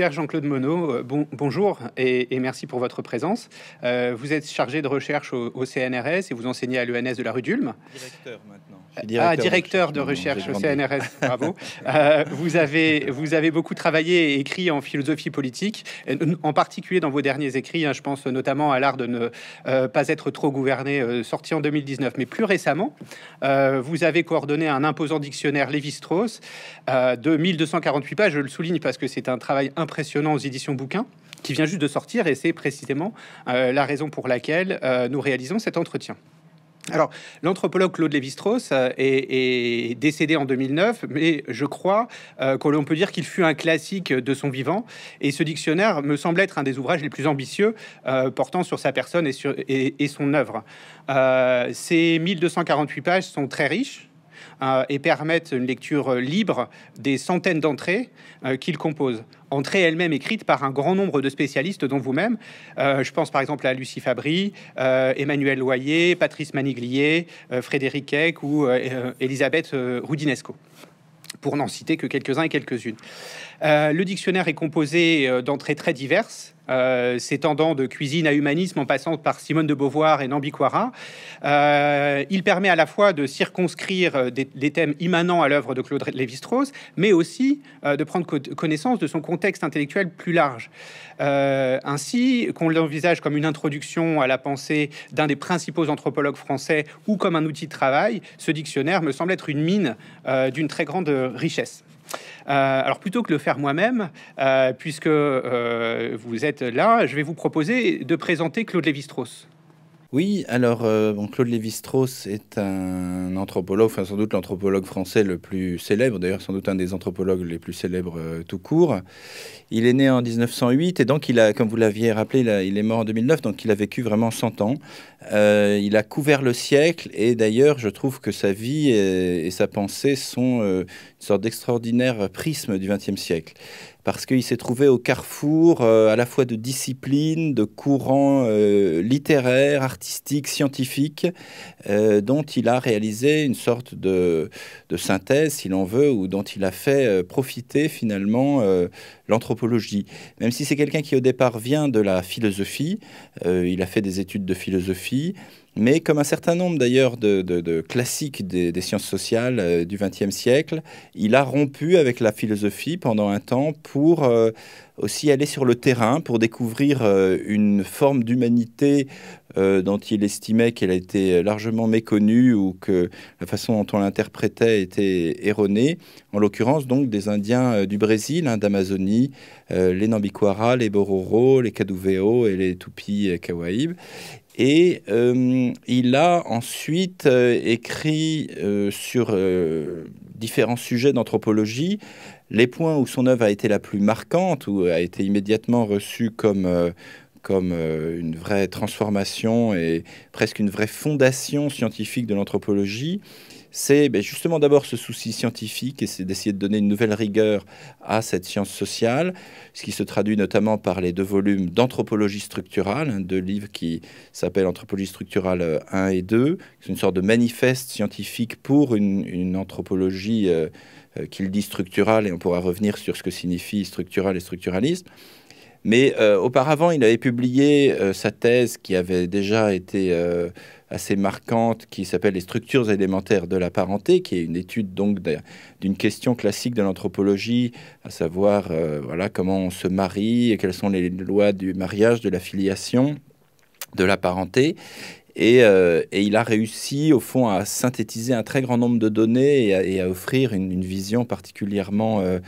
Cher Jean-Claude Monod, euh, bon, bonjour et, merci pour votre présence. Euh, vous êtes chargé de recherche au, CNRS et vous enseignez à l'ENS de la rue d'Ulm. Directeur maintenant. Directeur ah, directeur de recherche, au CNRS, bravo. Euh, vous, avez, vous avez beaucoup travaillé et écrit en philosophie politique, en particulier dans vos derniers écrits. Hein, je pense notamment à l'art de ne pas être trop gouverné, sorti en 2019. Mais plus récemment, vous avez coordonné un imposant dictionnaire Lévi-Strauss de 1248 pages. Je le souligne parce que c'est un travail important impressionnant aux éditions bouquins qui vient juste de sortir et c'est précisément euh, la raison pour laquelle euh, nous réalisons cet entretien. Alors, l'anthropologue Claude Lévi-Strauss euh, est, décédé en 2009, mais je crois qu'on peut dire qu'il fut un classique de son vivant. Et ce dictionnaire me semble être un des ouvrages les plus ambitieux portant sur sa personne et, sur, et, son œuvre. ces 1248 pages sont très riches et permettent une lecture libre des centaines d'entrées qu'il compose entrée elle-même écrite par un grand nombre de spécialistes, dont vous-même. Euh, je pense par exemple à Lucie Fabry, euh, Emmanuel Loyer, Patrice Maniglier, euh, Frédéric Heck ou Elisabeth Rudinesco pour n'en citer que quelques-uns et quelques-unes. le dictionnaire est composé d'entrées très diverses, euh, s'étendant de cuisine à humanisme en passant par Simone de Beauvoir et Nambiquara. Euh, il permet à la fois de circonscrire euh, des, thèmes immanents à l'œuvre de Claude Lévi-Strauss, mais aussi de prendre connaissance de son contexte intellectuel plus large. ainsi, qu'on l'envisage comme une introduction à la pensée d'un des principaux anthropologues français ou comme un outil de travail, ce dictionnaire me semble être une mine d'une très grande richesse. Euh, alors plutôt que le faire moi-même, euh, puisque euh, vous êtes là, je vais vous proposer de présenter Claude Lévi-Strauss. Oui, alors euh, Claude Lévi-Strauss est un anthropologue, sans doute l'anthropologue français le plus célèbre, d'ailleurs sans doute un des anthropologues les plus célèbres euh, tout court. Il est né en 1908 et donc il comme vous l'aviez rappelé, il, est mort en 2009, donc il a vécu vraiment 100 ans. Euh, il a couvert le siècle et d'ailleurs je trouve que sa vie et, et sa pensée sont une sorte d'extraordinaire prisme du XXe siècle parce qu'il s'est trouvé au carrefour euh, à la fois de disciplines, de courants euh, littéraires, artistiques, scientifiques, euh, dont il a réalisé une sorte de, de synthèse, si l'on veut, ou dont il a fait profiter finalement l'anthropologie. Même si c'est quelqu'un qui au départ vient de la philosophie, il a fait des études de philosophie, mais comme un certain nombre d'ailleurs de, classiques des, sciences sociales euh, du XXe siècle, il a rompu avec la philosophie pendant un temps pour euh, aussi aller sur le terrain, pour découvrir euh, une forme d'humanité dont il estimait qu'elle a été largement méconnue ou que la façon dont on l'interprétait était erronée, en l'occurrence donc des Indiens du Brésil, hein, d'Amazonie, les Nambiquara, les Bororo, les Kaduveo et les tupi Kawaïbes. Et euh, il a ensuite euh, écrit euh, sur différents sujets d'anthropologie les points où son œuvre a été la plus marquante, où a été immédiatement reçue comme comme une vraie transformation et presque une vraie fondation scientifique de l'anthropologie c'est ben, justement d'abord ce souci scientifique et c'est d'essayer de donner une nouvelle rigueur à cette science sociale, ce qui se traduit notamment par les deux volumes d'anthropologie structurale, deux livres qui s'appellent Anthropologie structurale 1 euh, et 2, c'est une sorte de manifeste scientifique pour une, anthropologie euh, euh, qu'il dit structurale, et on pourra revenir sur ce que signifie structural et structuralisme. Mais auparavant, il avait publié sa thèse qui avait déjà été assez marquante qui s'appelle les structures élémentaires de la parenté, qui est une étude donc d'une question classique de l'anthropologie, à savoir euh, voilà comment on se marie et quelles sont les lois du mariage, de la filiation, de la parenté. Et, euh, il a réussi, au fond, à synthétiser un très grand nombre de données et à, offrir une, vision particulièrement euh,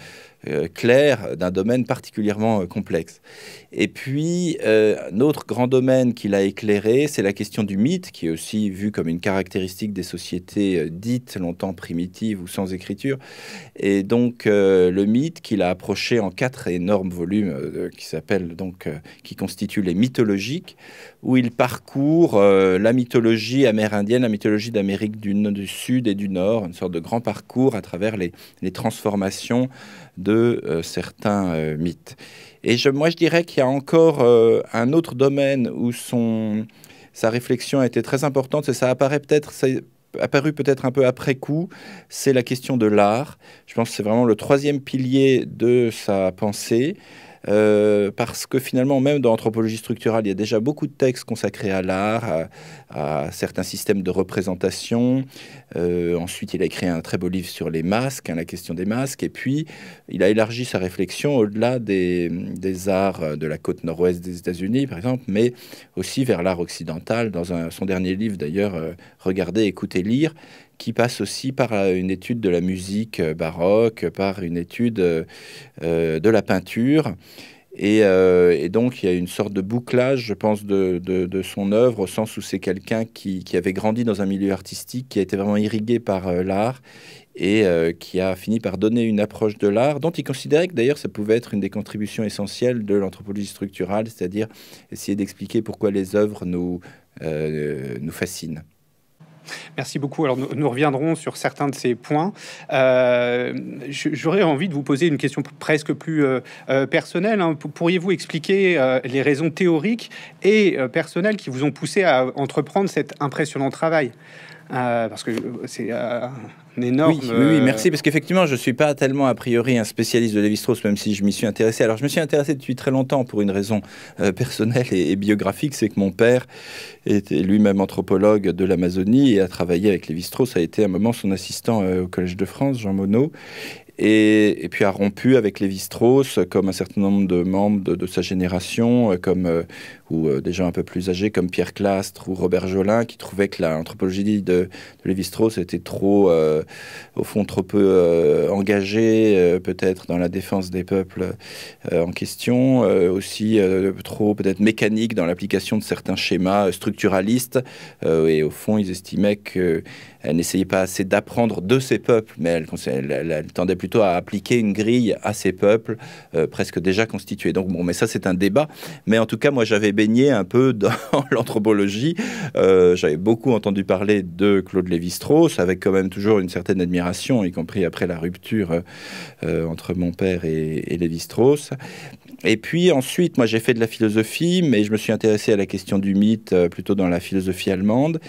euh, clair d'un domaine particulièrement euh, complexe. Et puis, euh, un autre grand domaine qu'il a éclairé, c'est la question du mythe, qui est aussi vu comme une caractéristique des sociétés dites longtemps primitives ou sans écriture. Et donc, le mythe qu'il a approché en quatre énormes volumes qui s'appellent donc, qui constituent les mythologiques, où il parcourt la mythologie amérindienne, la mythologie d'Amérique du, du Sud et du Nord, une sorte de grand parcours à travers les, les transformations de euh, certains euh, mythes. Et je, moi, je dirais qu'il y a encore euh, un autre domaine où son, sa réflexion a été très importante, et ça apparaît peut-être apparu peut-être un peu après coup, c'est la question de l'art. Je pense que c'est vraiment le troisième pilier de sa pensée. Euh, parce que finalement, même dans l'anthropologie structurale, il y a déjà beaucoup de textes consacrés à l'art, à, certains systèmes de représentation. Euh, ensuite, il a écrit un très beau livre sur les masques, hein, la question des masques, et puis il a élargi sa réflexion au-delà des, arts de la côte nord-ouest des États-Unis, par exemple, mais aussi vers l'art occidental. Dans son dernier livre, d'ailleurs, Regarder, euh, Regardez, écoutez, lire, qui passe aussi par euh, une étude de la musique euh, baroque, par une étude euh, de la peinture. Et, donc, il y a une sorte de bouclage, je pense, de, son œuvre, au sens où c'est quelqu'un qui, avait grandi dans un milieu artistique, qui a été vraiment irrigué par l'art et qui a fini par donner une approche de l'art dont il considérait que d'ailleurs ça pouvait être une des contributions essentielles de l'anthropologie structurale, c'est-à-dire essayer d'expliquer pourquoi les œuvres nous, nous fascinent. Merci beaucoup. Alors, nous, reviendrons sur certains de ces points. Euh, j'aurais envie de vous poser une question presque plus euh, euh, personnelle. Hein. Pourriez-vous expliquer les raisons théoriques et personnelles qui vous ont poussé à entreprendre cet impressionnant travail parce que c'est oui, euh, merci, parce qu'effectivement, je ne suis pas tellement a priori un spécialiste de Lévi-Strauss, même si je m'y suis intéressé. Alors, je me suis intéressé depuis très longtemps pour une raison euh, personnelle et, biographique c'est que mon père était lui-même anthropologue de l'Amazonie et a travaillé avec Lévi-Strauss, a été un moment son assistant euh, au Collège de France, Jean Monod. Et, puis a rompu avec Lévi-Strauss, comme un certain nombre de membres de, sa génération, comme ou euh, des gens un peu plus âgés comme Pierre Clastre ou Robert Jolin, qui trouvaient que l'anthropologie de, de Lévi-Strauss était trop, euh, au fond, trop peu euh, engagée, peut-être dans la défense des peuples en question, aussi trop peut-être mécanique dans l'application de certains schémas structuralistes. et au fond, ils estimaient que elle n'essayait pas assez d'apprendre de ces peuples, mais elle, tendait plutôt à appliquer une grille à ces peuples presque déjà constitués. Donc bon, mais ça c'est un débat. Mais en tout cas, moi j'avais un peu dans l'anthropologie. Euh, j'avais beaucoup entendu parler de Claude Lévi-Strauss, avec quand même toujours une certaine admiration, y compris après la rupture euh, euh, entre mon père et Lévi-Strauss. Et puis ensuite, moi j'ai fait de la philosophie, mais je me suis intéressé à la question du mythe euh, plutôt dans la philosophie allemande.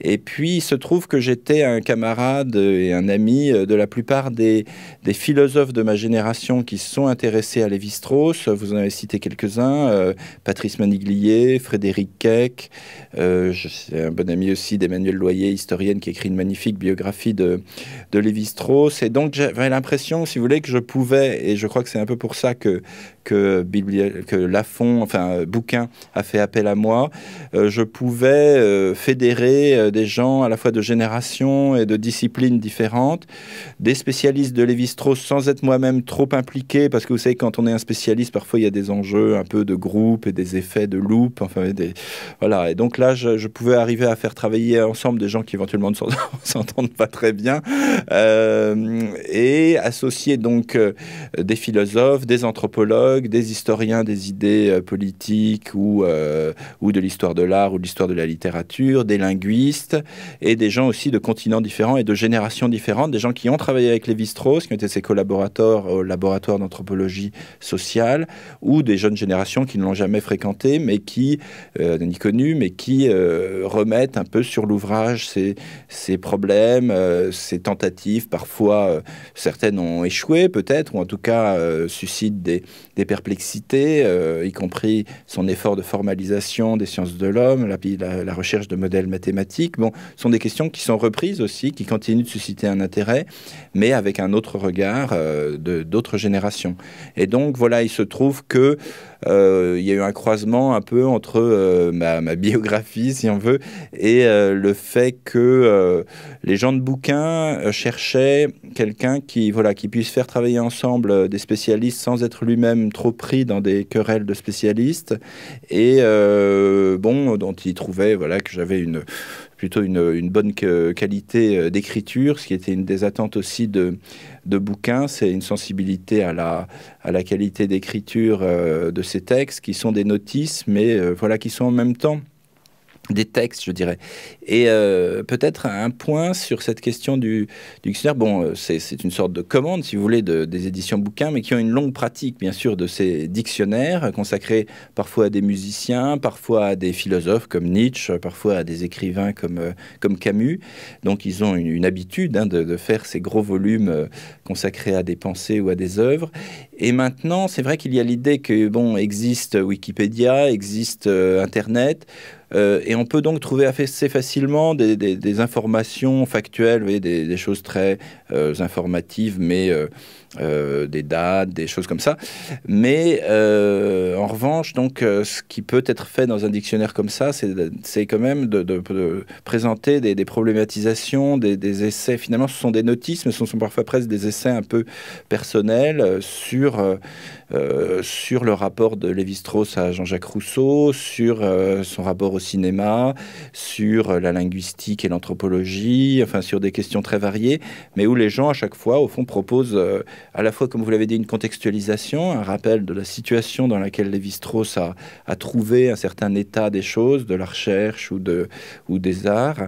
Et puis il se trouve que j'étais un camarade et un ami euh, de la plupart des, philosophes de ma génération qui se sont intéressés à Lévi-Strauss. Vous en avez cité quelques-uns, euh, Patrice Maniglier, Frédéric Keck, euh, un bon ami aussi d'Emmanuel Loyer, historienne qui écrit une magnifique biographie de, de Lévi-Strauss. Et donc j'avais l'impression, si vous voulez, que je pouvais, et je crois que c'est un peu pour ça que que, que Lafont, enfin euh, Bouquin, a fait appel à moi, euh, je pouvais euh, fédérer des gens à la fois de générations et de disciplines différentes, des spécialistes de Lévi-Strauss sans être moi-même trop impliqué, parce que vous savez, quand on est un spécialiste, parfois il y a des enjeux un peu de groupe et des effets de loupe, enfin des... voilà. Et donc là, je, pouvais arriver à faire travailler ensemble des gens qui éventuellement ne s'entendent pas très bien, et associer donc des philosophes, des anthropologues, des historiens des idées euh, politiques ou, euh, ou de l'histoire de l'art ou de l'histoire de la littérature, des linguistes et des gens aussi de continents différents et de générations différentes, des gens qui ont travaillé avec Lévi-Strauss, qui ont été ses collaborateurs au laboratoire d'anthropologie sociale, ou des jeunes générations qui ne l'ont jamais fréquenté, mais qui, euh, ni connu, mais qui euh, remettent un peu sur l'ouvrage ces, ces problèmes, ces tentatives, parfois certaines ont échoué peut-être, ou en tout cas suscitent des des perplexités, euh, y compris son effort de formalisation des sciences de l'homme, la, la, recherche de modèles mathématiques. Bon, sont des questions qui sont reprises aussi, qui continuent de susciter un intérêt, mais avec un autre regard euh, de d'autres générations. Et donc voilà, il se trouve que euh, il y a eu un croisement un peu entre ma, biographie, si on veut, et le fait que les gens de bouquins cherchaient quelqu'un qui, voilà, qui puisse faire travailler ensemble des spécialistes sans être lui-même trop pris dans des querelles de spécialistes et euh, bon, dont il trouvait voilà que j'avais une plutôt une, bonne qualité euh, d'écriture, ce qui était une des attentes aussi de, de bouquins, c'est une sensibilité à la, à la qualité d'écriture euh, de ces textes qui sont des notices, mais voilà qui sont en même temps des textes, je dirais. Et euh, peut-être un point sur cette question du, dictionnaire. Bon, euh, c'est une sorte de commande, si vous voulez, de, des éditions bouquins, mais qui ont une longue pratique, bien sûr, de ces dictionnaires, consacrés parfois à des musiciens, parfois à des philosophes comme Nietzsche, parfois à des écrivains comme, euh, comme Camus. Donc, ils ont une, habitude hein, de, de, faire ces gros volumes consacrés à des pensées ou à des œuvres. Et maintenant, c'est vrai qu'il y a l'idée que, bon, existe Wikipédia, existe euh, Internet, euh, et on peut donc trouver assez facilement des, informations factuelles, des, choses très euh, informatives, mais euh, des dates, des choses comme ça. Mais euh, en revanche, donc, euh, ce qui peut être fait dans un dictionnaire comme ça, c'est quand même de, présenter des, problématisations, des, essais. Finalement, ce sont des notices, mais ce sont parfois presque des essais un peu personnels sur, sur le rapport de Lévi-Strauss à Jean-Jacques Rousseau, sur son rapport au cinéma, sur la linguistique et l'anthropologie, enfin, sur des questions très variées, mais où les gens, à chaque fois, au fond, proposent à la fois, comme vous l'avez dit, une contextualisation, un rappel de la situation dans laquelle Lévi-Strauss a, trouvé un certain état des choses, de la recherche ou, de, ou des arts,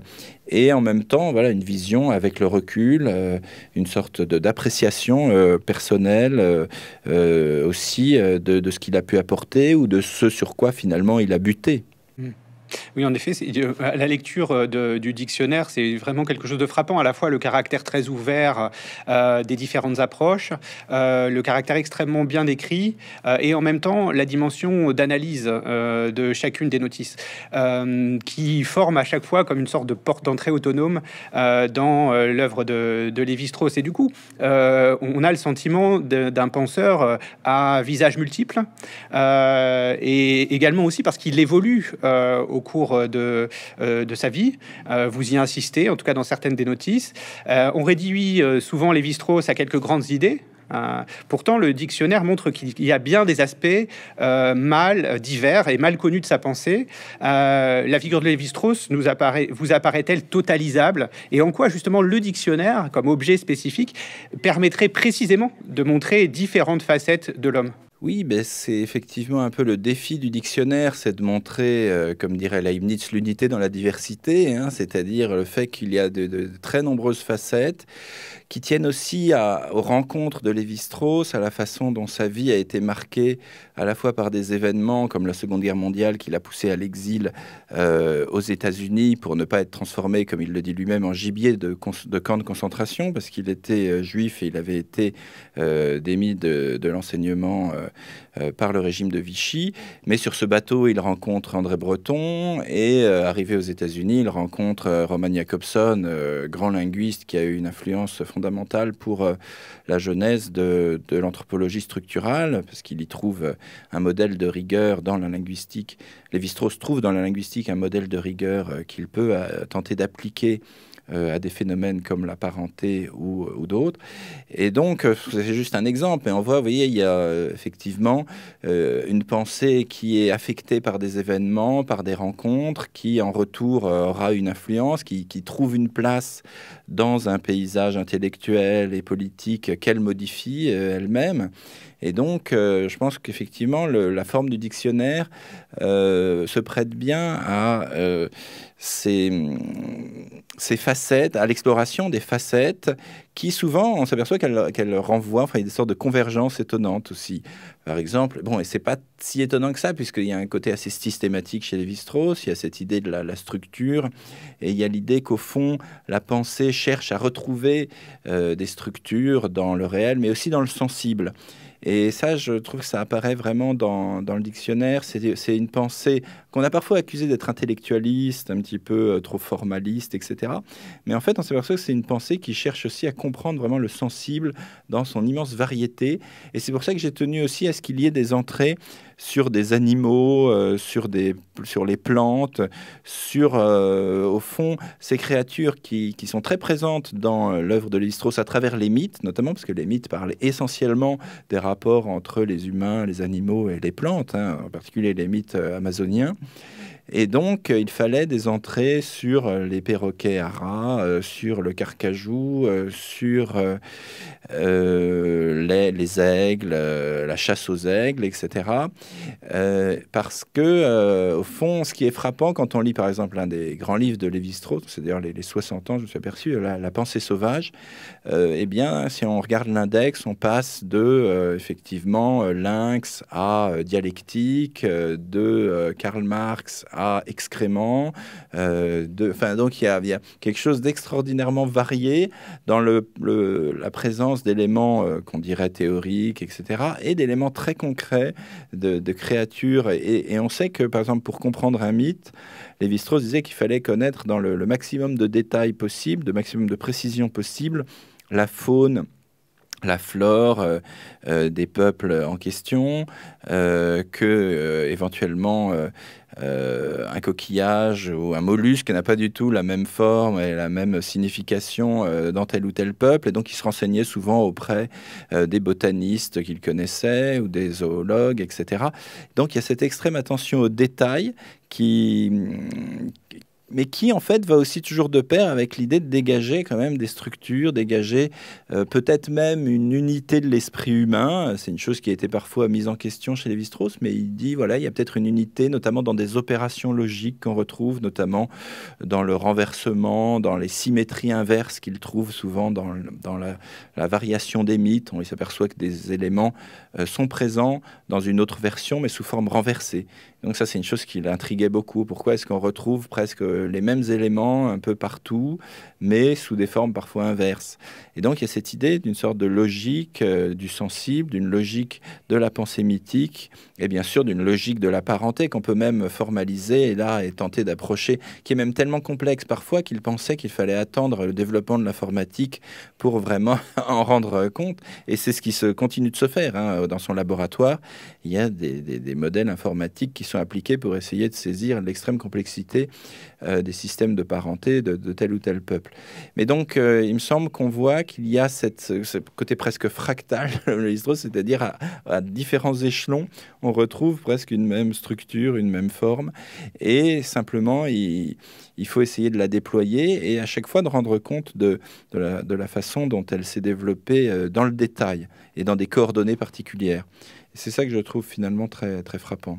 et en même temps, voilà, une vision avec le recul, euh, une sorte d'appréciation euh, personnelle euh, aussi de, ce qu'il a pu apporter ou de ce sur quoi finalement il a buté. Oui, en effet, euh, la lecture euh, du dictionnaire, c'est vraiment quelque chose de frappant, à la fois le caractère très ouvert euh, des différentes approches, le caractère extrêmement bien décrit, et en même temps la dimension d'analyse de chacune des notices, qui forme à chaque fois comme une sorte de porte d'entrée autonome dans l'œuvre de, de Lévi-Strauss. Et du coup, on a le sentiment d'un penseur à visage multiple, et également aussi parce qu'il évolue au cours euh, de, euh, de sa vie. Euh, vous y insistez, en tout cas dans certaines des notices. on réduit souvent Lévi-Strauss à quelques grandes idées. pourtant, le dictionnaire montre qu'il y a bien des aspects mal divers et mal connus de sa pensée. la figure de Lévi-Strauss nous apparaît, vous apparaît-elle totalisable Et en quoi justement le dictionnaire, comme objet spécifique, permettrait précisément de montrer différentes facettes de l'homme oui, ben, c'est effectivement un peu le défi du dictionnaire, c'est de montrer, euh, comme dirait Leibniz, l'unité dans la diversité, hein, c'est-à-dire le fait qu'il y a de, très nombreuses facettes, qui tiennent aussi à, aux rencontres de Lévi-Strauss, à la façon dont sa vie a été marquée à la fois par des événements comme la Seconde Guerre mondiale qui l'a poussé à l'exil euh, aux États-Unis pour ne pas être transformé, comme il le dit lui-même, en gibier de, de camp de concentration, parce qu'il était euh, juif et il avait été euh, démis de, de l'enseignement euh, par le régime de Vichy. Mais sur ce bateau, il rencontre André Breton et euh, arrivé aux États-Unis, il rencontre euh, Roman Jacobson, grand linguiste qui a eu une influence fondamentale pour la genèse de, l'anthropologie structurale, parce qu'il y trouve un modèle de rigueur dans la linguistique. Lévi-Strauss trouve dans la linguistique un modèle de rigueur qu'il peut tenter d'appliquer euh, à des phénomènes comme la parenté ou, euh, d'autres. Et donc, euh, c'est juste un exemple, mais on voit, vous voyez, il y a effectivement une pensée qui est affectée par des événements, par des rencontres, qui en retour aura une influence, qui, qui trouve une place dans un paysage intellectuel et politique qu'elle modifie euh, elle-même. Et donc, euh, je pense qu'effectivement, la forme du dictionnaire euh, se prête bien à ces, facettes, à l'exploration des facettes qui, souvent, on s'aperçoit qu'elles renvoient, à des sortes de convergences étonnantes aussi par exemple. Bon, et c'est pas si étonnant que ça, puisqu'il y a un côté assez systématique chez les strauss il y a cette idée de la, structure, et il y a l'idée qu'au fond, la pensée cherche à retrouver euh, des structures dans le réel, mais aussi dans le sensible. Et ça, je trouve que ça apparaît vraiment dans, dans le dictionnaire. C'est une pensée qu'on a parfois accusée d'être intellectualiste, un petit peu euh, trop formaliste, etc. Mais en fait, on s'aperçoit que c'est une pensée qui cherche aussi à comprendre vraiment le sensible dans son immense variété. Et c'est pour ça que j'ai tenu aussi à ce qu'il y ait des entrées sur des animaux, euh, sur, des, sur les plantes, sur, euh, au fond, ces créatures qui, qui sont très présentes dans l'œuvre de Lévi-Strauss à travers les mythes, notamment parce que les mythes parlent essentiellement des rapports rapport entre les humains, les animaux et les plantes, hein, en particulier les mythes euh, amazoniens. Et donc, euh, il fallait des entrées sur euh, les perroquets à rats, euh, sur le carcajou, sur les, aigles, la chasse aux aigles, etc. parce que, au fond, ce qui est frappant quand on lit, par exemple, un des grands livres de Lévi-Strauss, c'est-à-dire les, 60 ans, je me suis aperçu, la, la pensée sauvage, eh bien, si on regarde l'index, on passe de, effectivement, lynx à dialectique, de Karl Marx à excréments. Euh, de, enfin, donc il y, a, quelque chose d'extraordinairement varié dans le, la présence d'éléments euh, qu'on dirait théoriques, etc., et d'éléments très concrets de, créatures. Et, on sait que, par exemple, pour comprendre un mythe, les strauss disait qu'il fallait connaître dans le, maximum de détails possible, de maximum de précision possible, la faune, la flore euh, des peuples en question, euh, que éventuellement euh, un coquillage ou un mollusque n'a pas du tout la même forme et la même signification euh, dans tel ou tel peuple. Et donc, il se renseignait souvent auprès euh, des botanistes qu'il connaissait ou des zoologues, etc. Donc, il y a cette extrême attention aux détails qui, mais qui en fait va aussi toujours de pair avec l'idée de dégager quand même des structures, dégager euh, peut-être même une unité de l'esprit humain. Euh, c'est une chose qui a été parfois mise en question chez les strauss mais il dit voilà, il y a peut-être une unité, notamment dans des opérations logiques qu'on retrouve, notamment dans le renversement, dans les symétries inverses qu'il trouve souvent dans, la, variation des mythes. On s'aperçoit que des éléments euh, sont présents dans une autre version, mais sous forme renversée. Donc ça, c'est une chose qui l'intriguait beaucoup. Pourquoi est-ce qu'on retrouve presque les mêmes éléments un peu partout, mais sous des formes parfois inverses Et donc il y a cette idée d'une sorte de logique euh, du sensible, d'une logique de la pensée mythique, et bien sûr d'une logique de la parenté qu'on peut même formaliser et là et tenter d'approcher, qui est même tellement complexe parfois qu'il pensait qu'il fallait attendre le développement de l'informatique pour vraiment en rendre compte. Et c'est ce qui se continue de se faire hein, dans son laboratoire. Il y a des, des modèles informatiques qui sont sont appliquées pour essayer de saisir l'extrême complexité euh, des systèmes de parenté de, tel ou tel peuple. Mais donc, euh, il me semble qu'on voit qu'il y a cette, ce côté presque fractal de c'est-à-dire à, différents échelons, on retrouve presque une même structure, une même forme, et simplement, il, faut essayer de la déployer et à chaque fois de rendre compte de, de, la, façon dont elle s'est développée euh, dans le détail et dans des coordonnées particulières. C'est ça que je trouve finalement très, très frappant.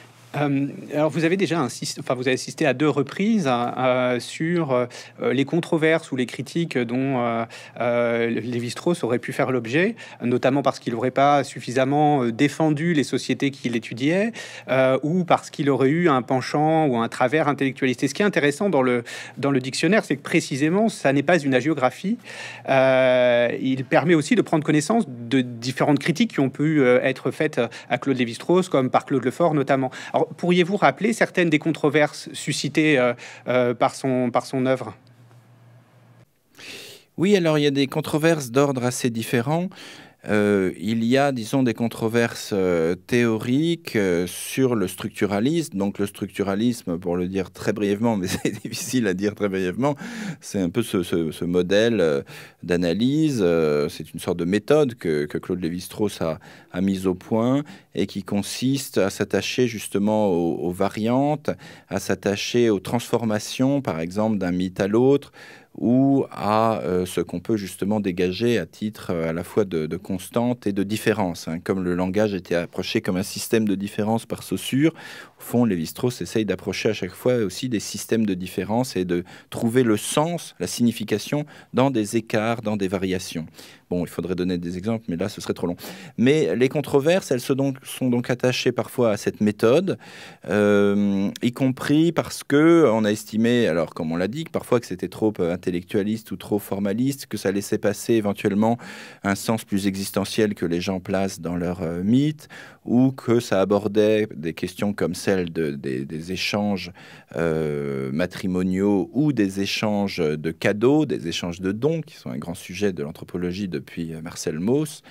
Euh, alors, vous avez déjà enfin, vous avez assisté à deux reprises hein, euh, sur euh, les controverses ou les critiques dont Lévi-Strauss aurait pu faire l'objet, notamment parce qu'il n'aurait pas suffisamment défendu les sociétés qu'il étudiait ou parce qu'il aurait eu un penchant ou un travers intellectualiste. Et ce qui est intéressant dans le, dans le dictionnaire, c'est que précisément, ça n'est pas une agiographie. il permet aussi de prendre connaissance de différentes critiques qui ont pu être faites à Claude Lévi-Strauss, comme par Claude Lefort notamment pourriez-vous rappeler certaines des controverses suscitées euh, euh, par, son, par son œuvre oui, alors il y a des controverses d'ordre assez différent. Euh, il y a, disons, des controverses euh, théoriques euh, sur le structuralisme. Donc le structuralisme, pour le dire très brièvement, mais c'est difficile à dire très brièvement, c'est un peu ce, modèle d'analyse, c'est une sorte de méthode que, que Claude Lévi-Strauss a, a mise au point et qui consiste à s'attacher justement aux variantes, à s'attacher aux transformations, par exemple, d'un mythe à l'autre, ou à euh, ce qu'on peut justement dégager à titre euh, à la fois de, constante et de différence. Hein. Comme le langage était approché comme un système de différence par Saussure, fond, Lévi-Strauss essaye d'approcher à chaque fois aussi des systèmes de différence et de trouver le sens, la signification dans des écarts, dans des variations. Bon, il faudrait donner des exemples, mais là, ce serait trop long. Mais les controverses, elles se donc, sont donc attachées parfois à cette méthode, euh, y compris parce que on a estimé, alors comme on l'a dit, que parfois que c'était trop intellectualiste ou trop formaliste, que ça laissait passer éventuellement un sens plus existentiel que les gens placent dans leur euh, mythe, ou que ça abordait des questions comme celle des, échanges euh, matrimoniaux ou des échanges de cadeaux, des échanges de dons, qui sont un grand sujet de l'anthropologie depuis euh, Marcel Mauss,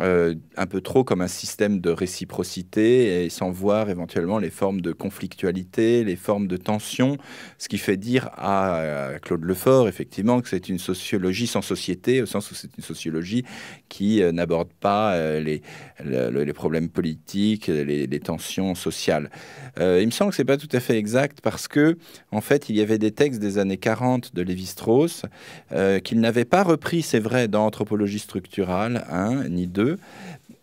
euh, un peu trop comme un système de réciprocité et sans voir éventuellement les formes de conflictualité, les formes de tension, ce qui fait dire à, Claude Lefort effectivement que c'est une sociologie sans société, au sens où c'est une sociologie qui euh, n'aborde pas euh, les, les problèmes politiques, les, tensions sociales. il me semble que c'est pas tout à fait exact parce que en fait il y avait des textes des années 40 de Lévi-Strauss qu'il n'avait pas repris, c'est vrai, dans Anthropologie structurale hein, ni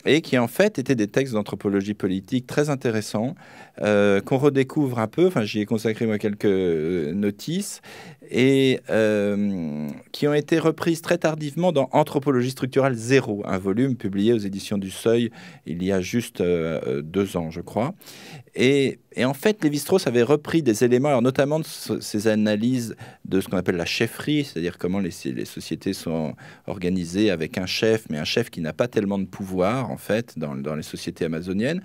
et qui en fait étaient des textes d'anthropologie politique très intéressants euh, qu'on redécouvre un peu, enfin j'y ai consacré moi quelques euh, notices, et euh, qui ont été reprises très tardivement dans Anthropologie structurelle zéro, un volume publié aux éditions du Seuil il y a juste deux ans, je crois. Et, en fait, Lévi-Strauss avait repris des éléments, notamment de ses analyses de ce qu'on appelle la chefferie, c'est-à-dire comment les, sociétés sont organisées avec un chef, mais un chef qui n'a pas tellement de pouvoir, en fait, dans, dans les sociétés amazoniennes.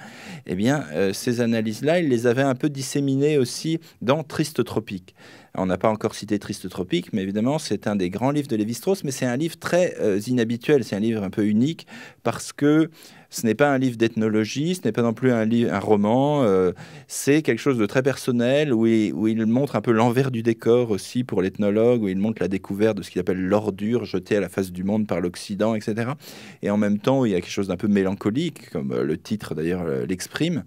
Eh bien, ces analyses là il les avait un peu disséminés aussi dans Triste Tropique. On n'a pas encore cité Triste Tropique, mais évidemment, c'est un des grands livres de Lévi-Strauss, mais c'est un livre très euh, inhabituel, c'est un livre un peu unique, parce que ce n'est pas un livre d'ethnologie, ce n'est pas non plus un, un roman, euh, c'est quelque chose de très personnel, où il, où il montre un peu l'envers du décor aussi pour l'ethnologue, où il montre la découverte de ce qu'il appelle l'ordure jetée à la face du monde par l'Occident, etc. Et en même temps, il y a quelque chose d'un peu mélancolique, comme euh, le titre d'ailleurs l'exprime.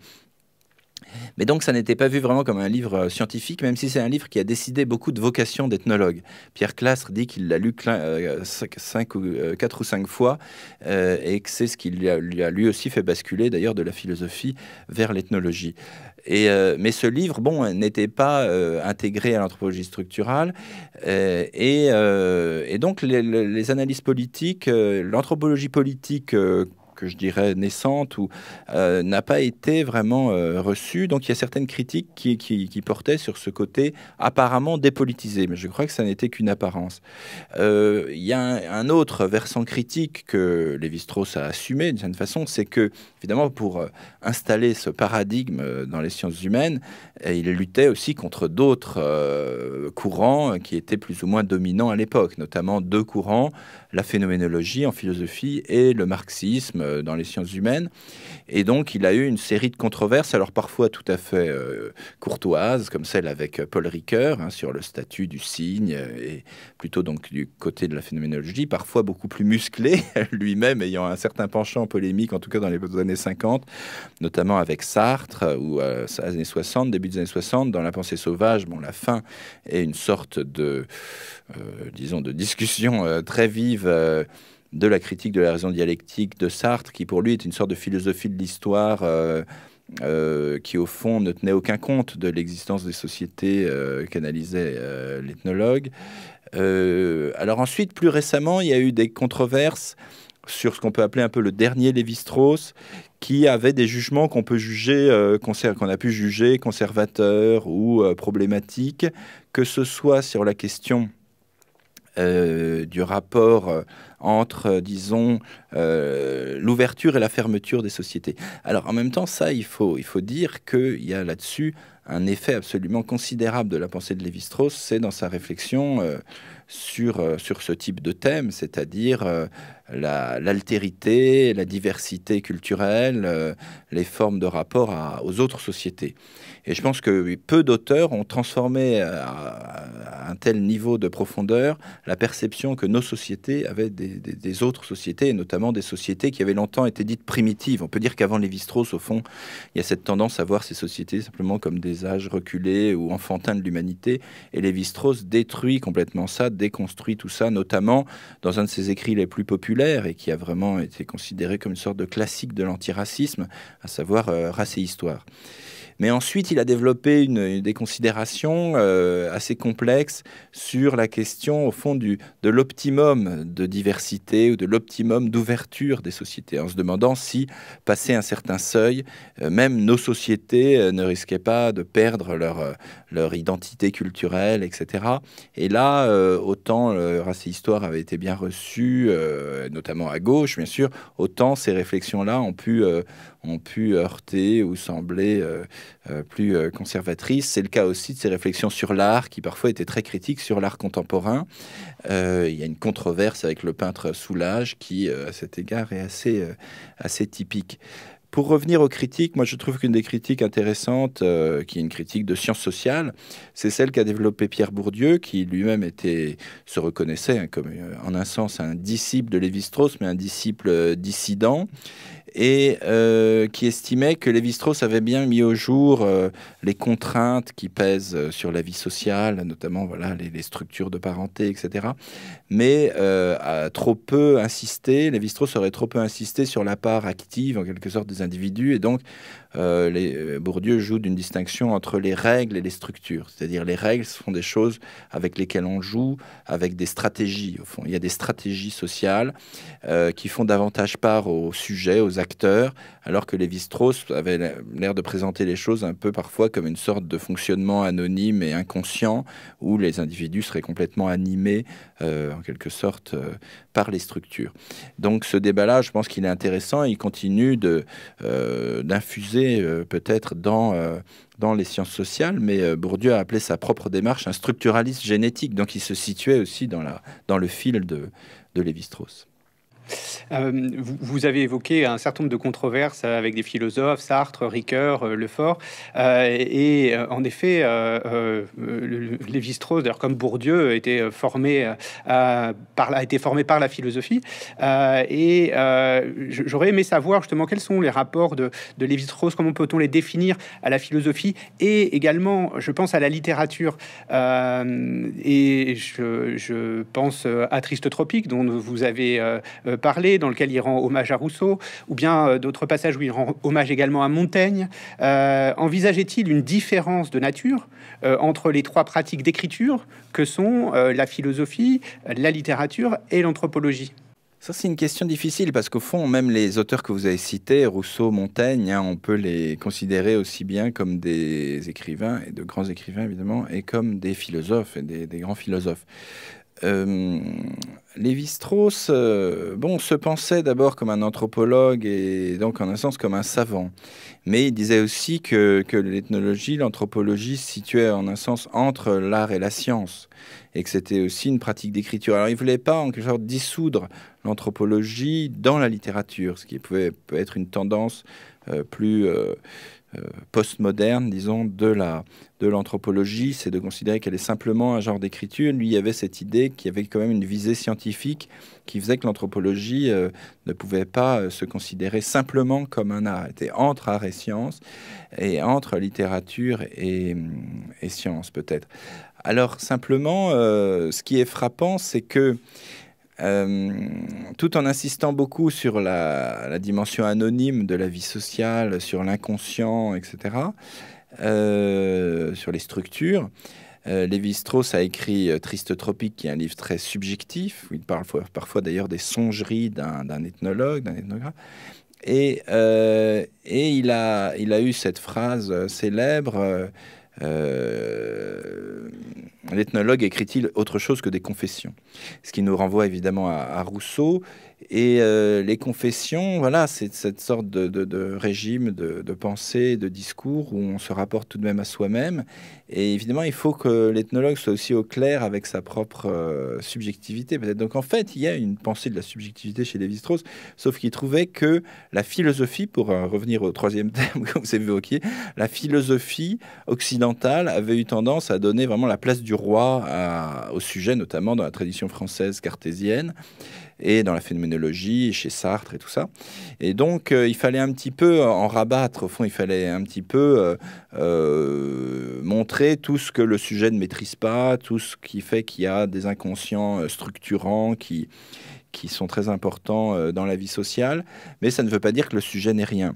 Mais donc ça n'était pas vu vraiment comme un livre euh, scientifique, même si c'est un livre qui a décidé beaucoup de vocations d'ethnologue. Pierre Clastre dit qu'il l'a lu euh, cinq ou, euh, quatre ou cinq fois et que c'est ce qui lui a, lui aussi fait basculer d'ailleurs de la philosophie vers l'ethnologie. Et, mais ce livre, bon, n'était pas intégré à l'anthropologie structurale. et, donc, les, les analyses politiques, l'anthropologie politique que je dirais naissante ou euh, n'a pas été vraiment euh, reçue. Donc il y a certaines critiques qui, qui, portaient sur ce côté apparemment dépolitisé, mais je crois que ça n'était qu'une apparence. Euh, il y a un, autre versant critique que Lévi-Strauss a assumé d'une certaine façon, c'est que évidemment pour installer ce paradigme dans les sciences humaines, il luttait aussi contre d'autres courants qui étaient plus ou moins dominants à l'époque, notamment deux courants la phénoménologie en philosophie et le marxisme euh, dans les sciences humaines. Et donc, il a eu une série de controverses, alors parfois tout à fait euh, courtoises, comme celle avec euh, Paul Ricoeur hein, sur le statut du signe, et plutôt donc du côté de la phénoménologie, parfois beaucoup plus musclé, lui-même ayant un certain penchant polémique, en tout cas dans les années 50, notamment avec Sartre, ou années 60, début des années 60, dans la pensée sauvage, bon, la fin est une sorte de, disons, de discussion très vive de la critique de la raison dialectique de Sartre, qui pour lui est une sorte de philosophie de l'histoire euh, euh, qui au fond ne tenait aucun compte de l'existence des sociétés euh, qu'analysait l'ethnologue. alors ensuite, plus récemment, il y a eu des controverses sur ce qu'on peut appeler un peu le dernier Lévi-Strauss, qui avait des jugements qu'on peut juger, qu'on a pu juger conservateurs ou problématiques, que ce soit sur la question euh, du rapport euh, entre, euh, disons, l'ouverture et la fermeture des sociétés. Alors en même temps, ça, il faut, il faut dire qu'il y a là-dessus un effet absolument considérable de la pensée de Lévi-Strauss, c'est dans sa réflexion sur, sur ce type de thème, c'est-à-dire l'altérité, la, diversité culturelle, euh, les formes de rapport aux autres sociétés. Et je pense que peu d'auteurs ont transformé euh, à, un tel niveau de profondeur la perception que nos sociétés avaient des, des, autres sociétés, et notamment des sociétés qui avaient longtemps été dites primitives. On peut dire qu'avant Lévi-Strauss, au fond, il y a cette tendance à voir ces sociétés simplement comme des âges reculés ou enfantins de l'humanité, et Lévi-Strauss détruit complètement ça, déconstruit tout ça, notamment dans un de ses écrits les plus populaires, et qui a vraiment été considéré comme une sorte de classique de l'antiracisme, à savoir euh, race et histoire. Mais ensuite, il a développé une, des considérations euh, assez complexes sur la question, au fond, de l'optimum de diversité ou de l'optimum d'ouverture des sociétés, en se demandant si, passé un certain seuil, euh, même nos sociétés ne risquaient pas de perdre leur, leur identité culturelle, etc. Et là, euh, autant euh, Race Histoire avait été bien reçu, euh, notamment à gauche, bien sûr, autant ces réflexions-là ont pu, euh, ont pu heurter ou sembler plus conservatrices. C'est le cas aussi de ces réflexions sur l'art, qui parfois étaient très critiques sur l'art contemporain. il y a une controverse avec le peintre Soulage, qui, à cet égard, est assez, assez typique. Pour revenir aux critiques, moi je trouve qu'une des critiques intéressantes, euh, qui est une critique de sciences sociales, c'est celle qu'a développée Pierre Bourdieu, qui lui-même était, se reconnaissait hein, comme euh, en un sens un disciple de Lévi-Strauss, mais un disciple euh, dissident et euh, qui estimait que les strauss avait bien mis au jour euh, les contraintes qui pèsent euh, sur la vie sociale, notamment voilà, les, structures de parenté, etc. Mais trop peu insisté, les strauss aurait trop peu insisté sur la part active, en quelque sorte, des individus, et donc euh, les, euh, Bourdieu joue d'une distinction entre les règles et les structures. C'est-à-dire les règles sont des choses avec lesquelles on joue, avec des stratégies. Au fond, il y a des stratégies sociales euh, qui font davantage part aux sujets, aux acteurs, alors que les strauss avait l'air de présenter les choses un peu parfois comme une sorte de fonctionnement anonyme et inconscient où les individus seraient complètement animés en quelque sorte par les structures. Donc ce débat-là, je pense qu'il est intéressant et il continue d'infuser euh, peut-être euh, dans, les sciences sociales, mais euh, Bourdieu a appelé sa propre démarche un structuralisme génétique, donc il se situait aussi dans, le fil de, de Lévi-Strauss. Euh, vous, avez évoqué un certain nombre de controverses avec des philosophes, Sartre, Ricoeur, euh, Lefort. Euh, et en effet, Lévi-Strauss, d'ailleurs comme Bourdieu, était formé, par, a été formé par la philosophie. et j'aurais aimé savoir justement quels sont les rapports de, Lévi-Strauss, comment peut-on les définir à la philosophie et également, je pense, à la littérature. et je, je pense à Triste Tropique, dont vous avez parlé, dans lequel il rend hommage à Rousseau, ou bien euh, d'autres passages où il rend hommage également à Montaigne. Euh, envisageait-il une différence de nature euh, entre les trois pratiques d'écriture que sont la philosophie, la littérature et l'anthropologie ça, c'est une question difficile parce qu'au fond, même les auteurs que vous avez cités, Rousseau, Montaigne, hein, on peut les considérer aussi bien comme des écrivains, et de grands écrivains évidemment, et comme des philosophes, et des grands philosophes. Euh, Lévi-Strauss, euh, bon, se pensait d'abord comme un anthropologue et donc en un sens comme un savant. Mais il disait aussi que, l'ethnologie, l'anthropologie se situait en un sens entre l'art et la science et que c'était aussi une pratique d'écriture. Alors il voulait pas en quelque sorte dissoudre l'anthropologie dans la littérature, ce qui pouvait être une tendance euh, plus, euh, postmoderne, disons, de la de l'anthropologie, c'est de considérer qu'elle est simplement un genre d'écriture. Lui, il y avait cette idée qu'il y avait quand même une visée scientifique qui faisait que l'anthropologie euh, ne pouvait pas euh, se considérer simplement comme un art. était entre art et science, et entre littérature et, hum, et science peut-être. Alors simplement, ce qui est frappant, c'est que euh, tout en insistant beaucoup sur la, dimension anonyme de la vie sociale, sur l'inconscient, etc., euh, sur les structures. Euh, Lévi-Strauss a écrit euh, Triste Tropique, qui est un livre très subjectif, où il parle parfois, d'ailleurs des songeries d'un ethnologue, d'un ethnographe. Et, et il, a, il, a, eu cette phrase célèbre euh, l'ethnologue écrit-il autre chose que des confessions Ce qui nous renvoie évidemment à Rousseau et euh, les confessions, voilà, c'est cette sorte de, régime de, pensée, de discours où on se rapporte tout de même à soi-même. Et évidemment, il faut que l'ethnologue soit aussi au clair avec sa propre euh, subjectivité, Donc en fait, il y a une pensée de la subjectivité chez Lévi-Strauss, sauf qu'il trouvait que la philosophie, pour euh, revenir au troisième terme que vous évoqué, la philosophie occidentale avait eu tendance à donner vraiment la place du roi au sujet, notamment dans la tradition française cartésienne et dans la phénoménologie, chez Sartre et tout ça. Et donc, euh, il fallait un petit peu en rabattre, au fond, il fallait un petit peu euh, euh, montrer tout ce que le sujet ne maîtrise pas, tout ce qui fait qu'il y a des inconscients structurants qui, qui sont très importants dans la vie sociale, mais ça ne veut pas dire que le sujet n'est rien.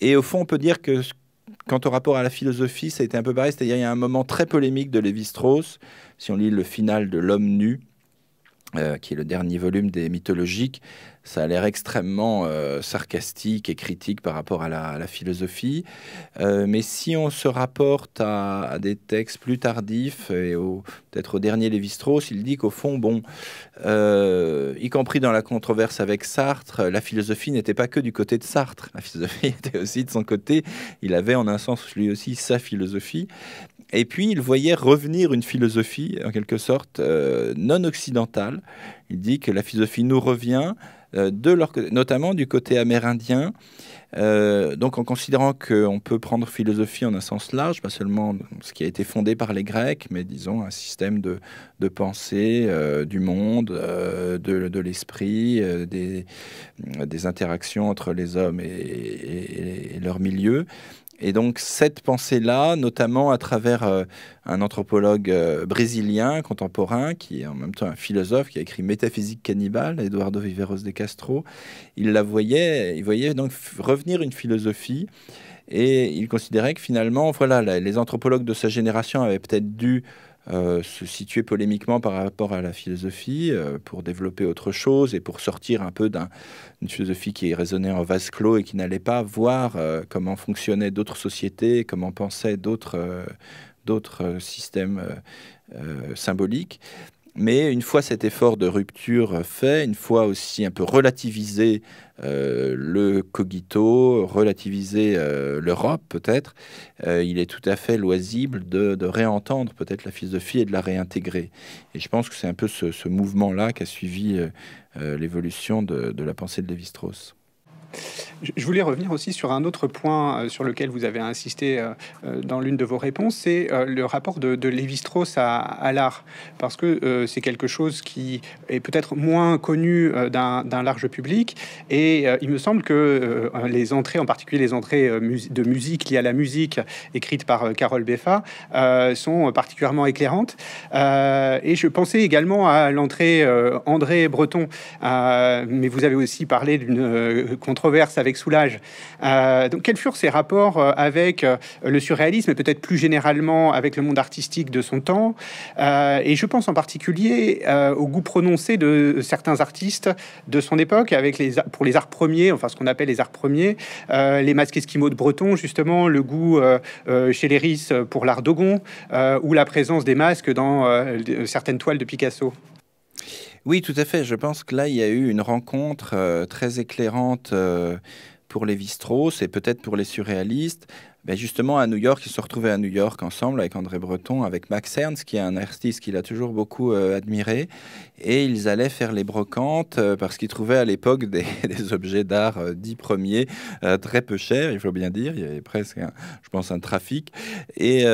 Et au fond, on peut dire que quant au rapport à la philosophie, ça a été un peu pareil, c'est-à-dire il y a un moment très polémique de Lévi-Strauss, si on lit le final de L'homme nu, euh, qui est le dernier volume des mythologiques. Ça a l'air extrêmement euh, sarcastique et critique par rapport à la, philosophie. Euh, mais si on se rapporte à, des textes plus tardifs, et peut-être au dernier Lévi-Strauss, il dit qu'au fond, bon, y compris dans la controverse avec Sartre, la philosophie n'était pas que du côté de Sartre. La philosophie était aussi de son côté. Il avait en un sens lui aussi sa philosophie. Et puis, il voyait revenir une philosophie, en quelque sorte, euh, non occidentale. Il dit que la philosophie nous revient, euh, de notamment du côté amérindien. Euh, donc, en considérant qu'on peut prendre philosophie en un sens large, pas seulement ce qui a été fondé par les Grecs, mais disons un système de, pensée du monde, de, l'esprit, des, des, interactions entre les hommes et leur milieu. Et donc cette pensée-là, notamment à travers euh, un anthropologue euh, brésilien contemporain, qui est en même temps un philosophe, qui a écrit Métaphysique cannibale, Eduardo Viveros de Castro, il la voyait, il voyait donc revenir une philosophie, et il considérait que finalement, voilà, les anthropologues de sa génération avaient peut-être dû euh, se situer polémiquement par rapport à la philosophie, euh, pour développer autre chose et pour sortir un peu d'une philosophie qui résonnait en vase clos et qui n'allait pas voir euh, comment fonctionnaient d'autres sociétés, comment pensaient d'autres systèmes symboliques. Mais une fois cet effort de rupture fait, une fois aussi un peu relativisé euh, le cogito, relativisé euh, l'Europe peut-être, euh, il est tout à fait loisible de, réentendre peut-être la philosophie et de la réintégrer. Et je pense que c'est un peu ce, mouvement-là qu'a suivi l'évolution de, de, la pensée de Lévi-Strauss. Je voulais revenir aussi sur un autre point euh, sur lequel vous avez insisté euh, euh, dans l'une de vos réponses, c'est le rapport de, de Lévi-Strauss à, à l'art, parce que c'est quelque chose qui est peut-être moins connu d'un large public, et il me semble que les entrées, en particulier les entrées de musique liées à la musique écrite par Carole Beffa, sont particulièrement éclairantes. Et je pensais également à l'entrée André Breton, mais vous avez aussi parlé d'une controverse avec Soulage. Euh, donc, quels furent ses rapports euh, avec euh, le surréalisme et peut-être plus généralement avec le monde artistique de son temps Et je pense en particulier au goût prononcé de certains artistes de son époque avec les, pour les arts premiers, enfin ce qu'on appelle les arts premiers, les masques esquimaux de Breton, justement, le goût chez les pour l'art dogon ou la présence des masques dans certaines toiles de Picasso. Oui, tout à fait. Je pense que là, il y a eu une rencontre euh, très éclairante. Euh, pour les vistros et peut-être pour les surréalistes, ben, justement à New York, ils se retrouvaient à New York ensemble avec André Breton, avec Max Ernst, qui est un artiste qu'il a toujours beaucoup euh, admiré. Et ils allaient faire les brocantes euh, parce qu'ils trouvaient à l'époque des, objets d'art euh, dits premiers très peu chers, il faut bien dire. Il y avait presque, je pense, un trafic. Et,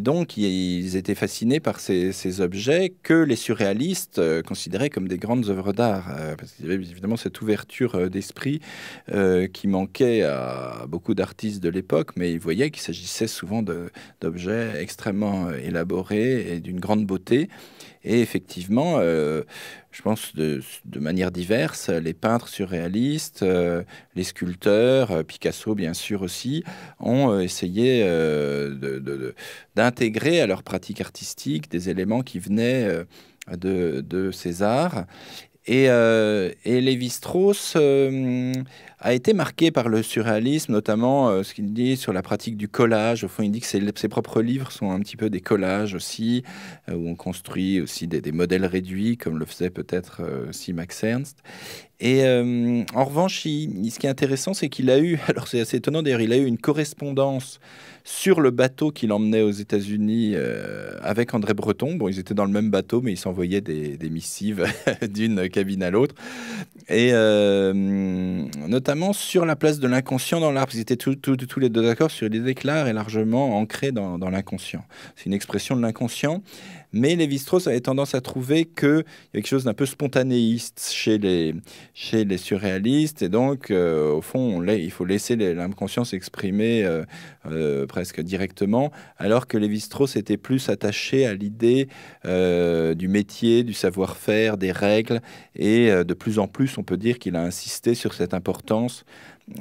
donc, ils étaient fascinés par ces, ces objets que les surréalistes considéraient comme des grandes œuvres d'art. parce qu'il y avait évidemment cette ouverture d'esprit qui manquait à beaucoup d'artistes de l'époque, mais il voyait qu'il s'agissait souvent d'objets extrêmement euh, élaborés et d'une grande beauté. Et effectivement, euh, je pense de, manière diverse, les peintres surréalistes, euh, les sculpteurs, Picasso bien sûr aussi, ont essayé d'intégrer à leur pratique artistique des éléments qui venaient de, de ces arts. Et, et Lévi-Strauss a été marqué par le surréalisme, notamment euh, ce qu'il dit sur la pratique du collage. Au fond, il dit que ses, propres livres sont un petit peu des collages aussi, euh, où on construit aussi des, modèles réduits, comme le faisait peut-être euh, si aussi Max Ernst. Et en revanche, ce qui est intéressant, c'est qu'il a eu, alors c'est assez étonnant d'ailleurs, il a eu une correspondance sur le bateau qu'il emmenait aux États-Unis avec André Breton. Bon, ils étaient dans le même bateau, mais ils s'envoyaient des, des, missives d'une cabine à l'autre. Et notamment, sur la place de l'inconscient dans l'art, ils étaient tous les deux d'accord sur l'idée que l'art est largement ancré dans l'inconscient. C'est une expression de l'inconscient. Mais Lévi-Strauss avait tendance à trouver que quelque chose d'un peu spontanéiste chez les, chez les surréalistes. Et donc, euh, au fond, il faut laisser l'inconscience exprimer euh, euh, presque directement, alors que les strauss était plus attachés à l'idée du métier, du savoir-faire, des règles. Et de plus en plus, on peut dire qu'il a insisté sur cette importance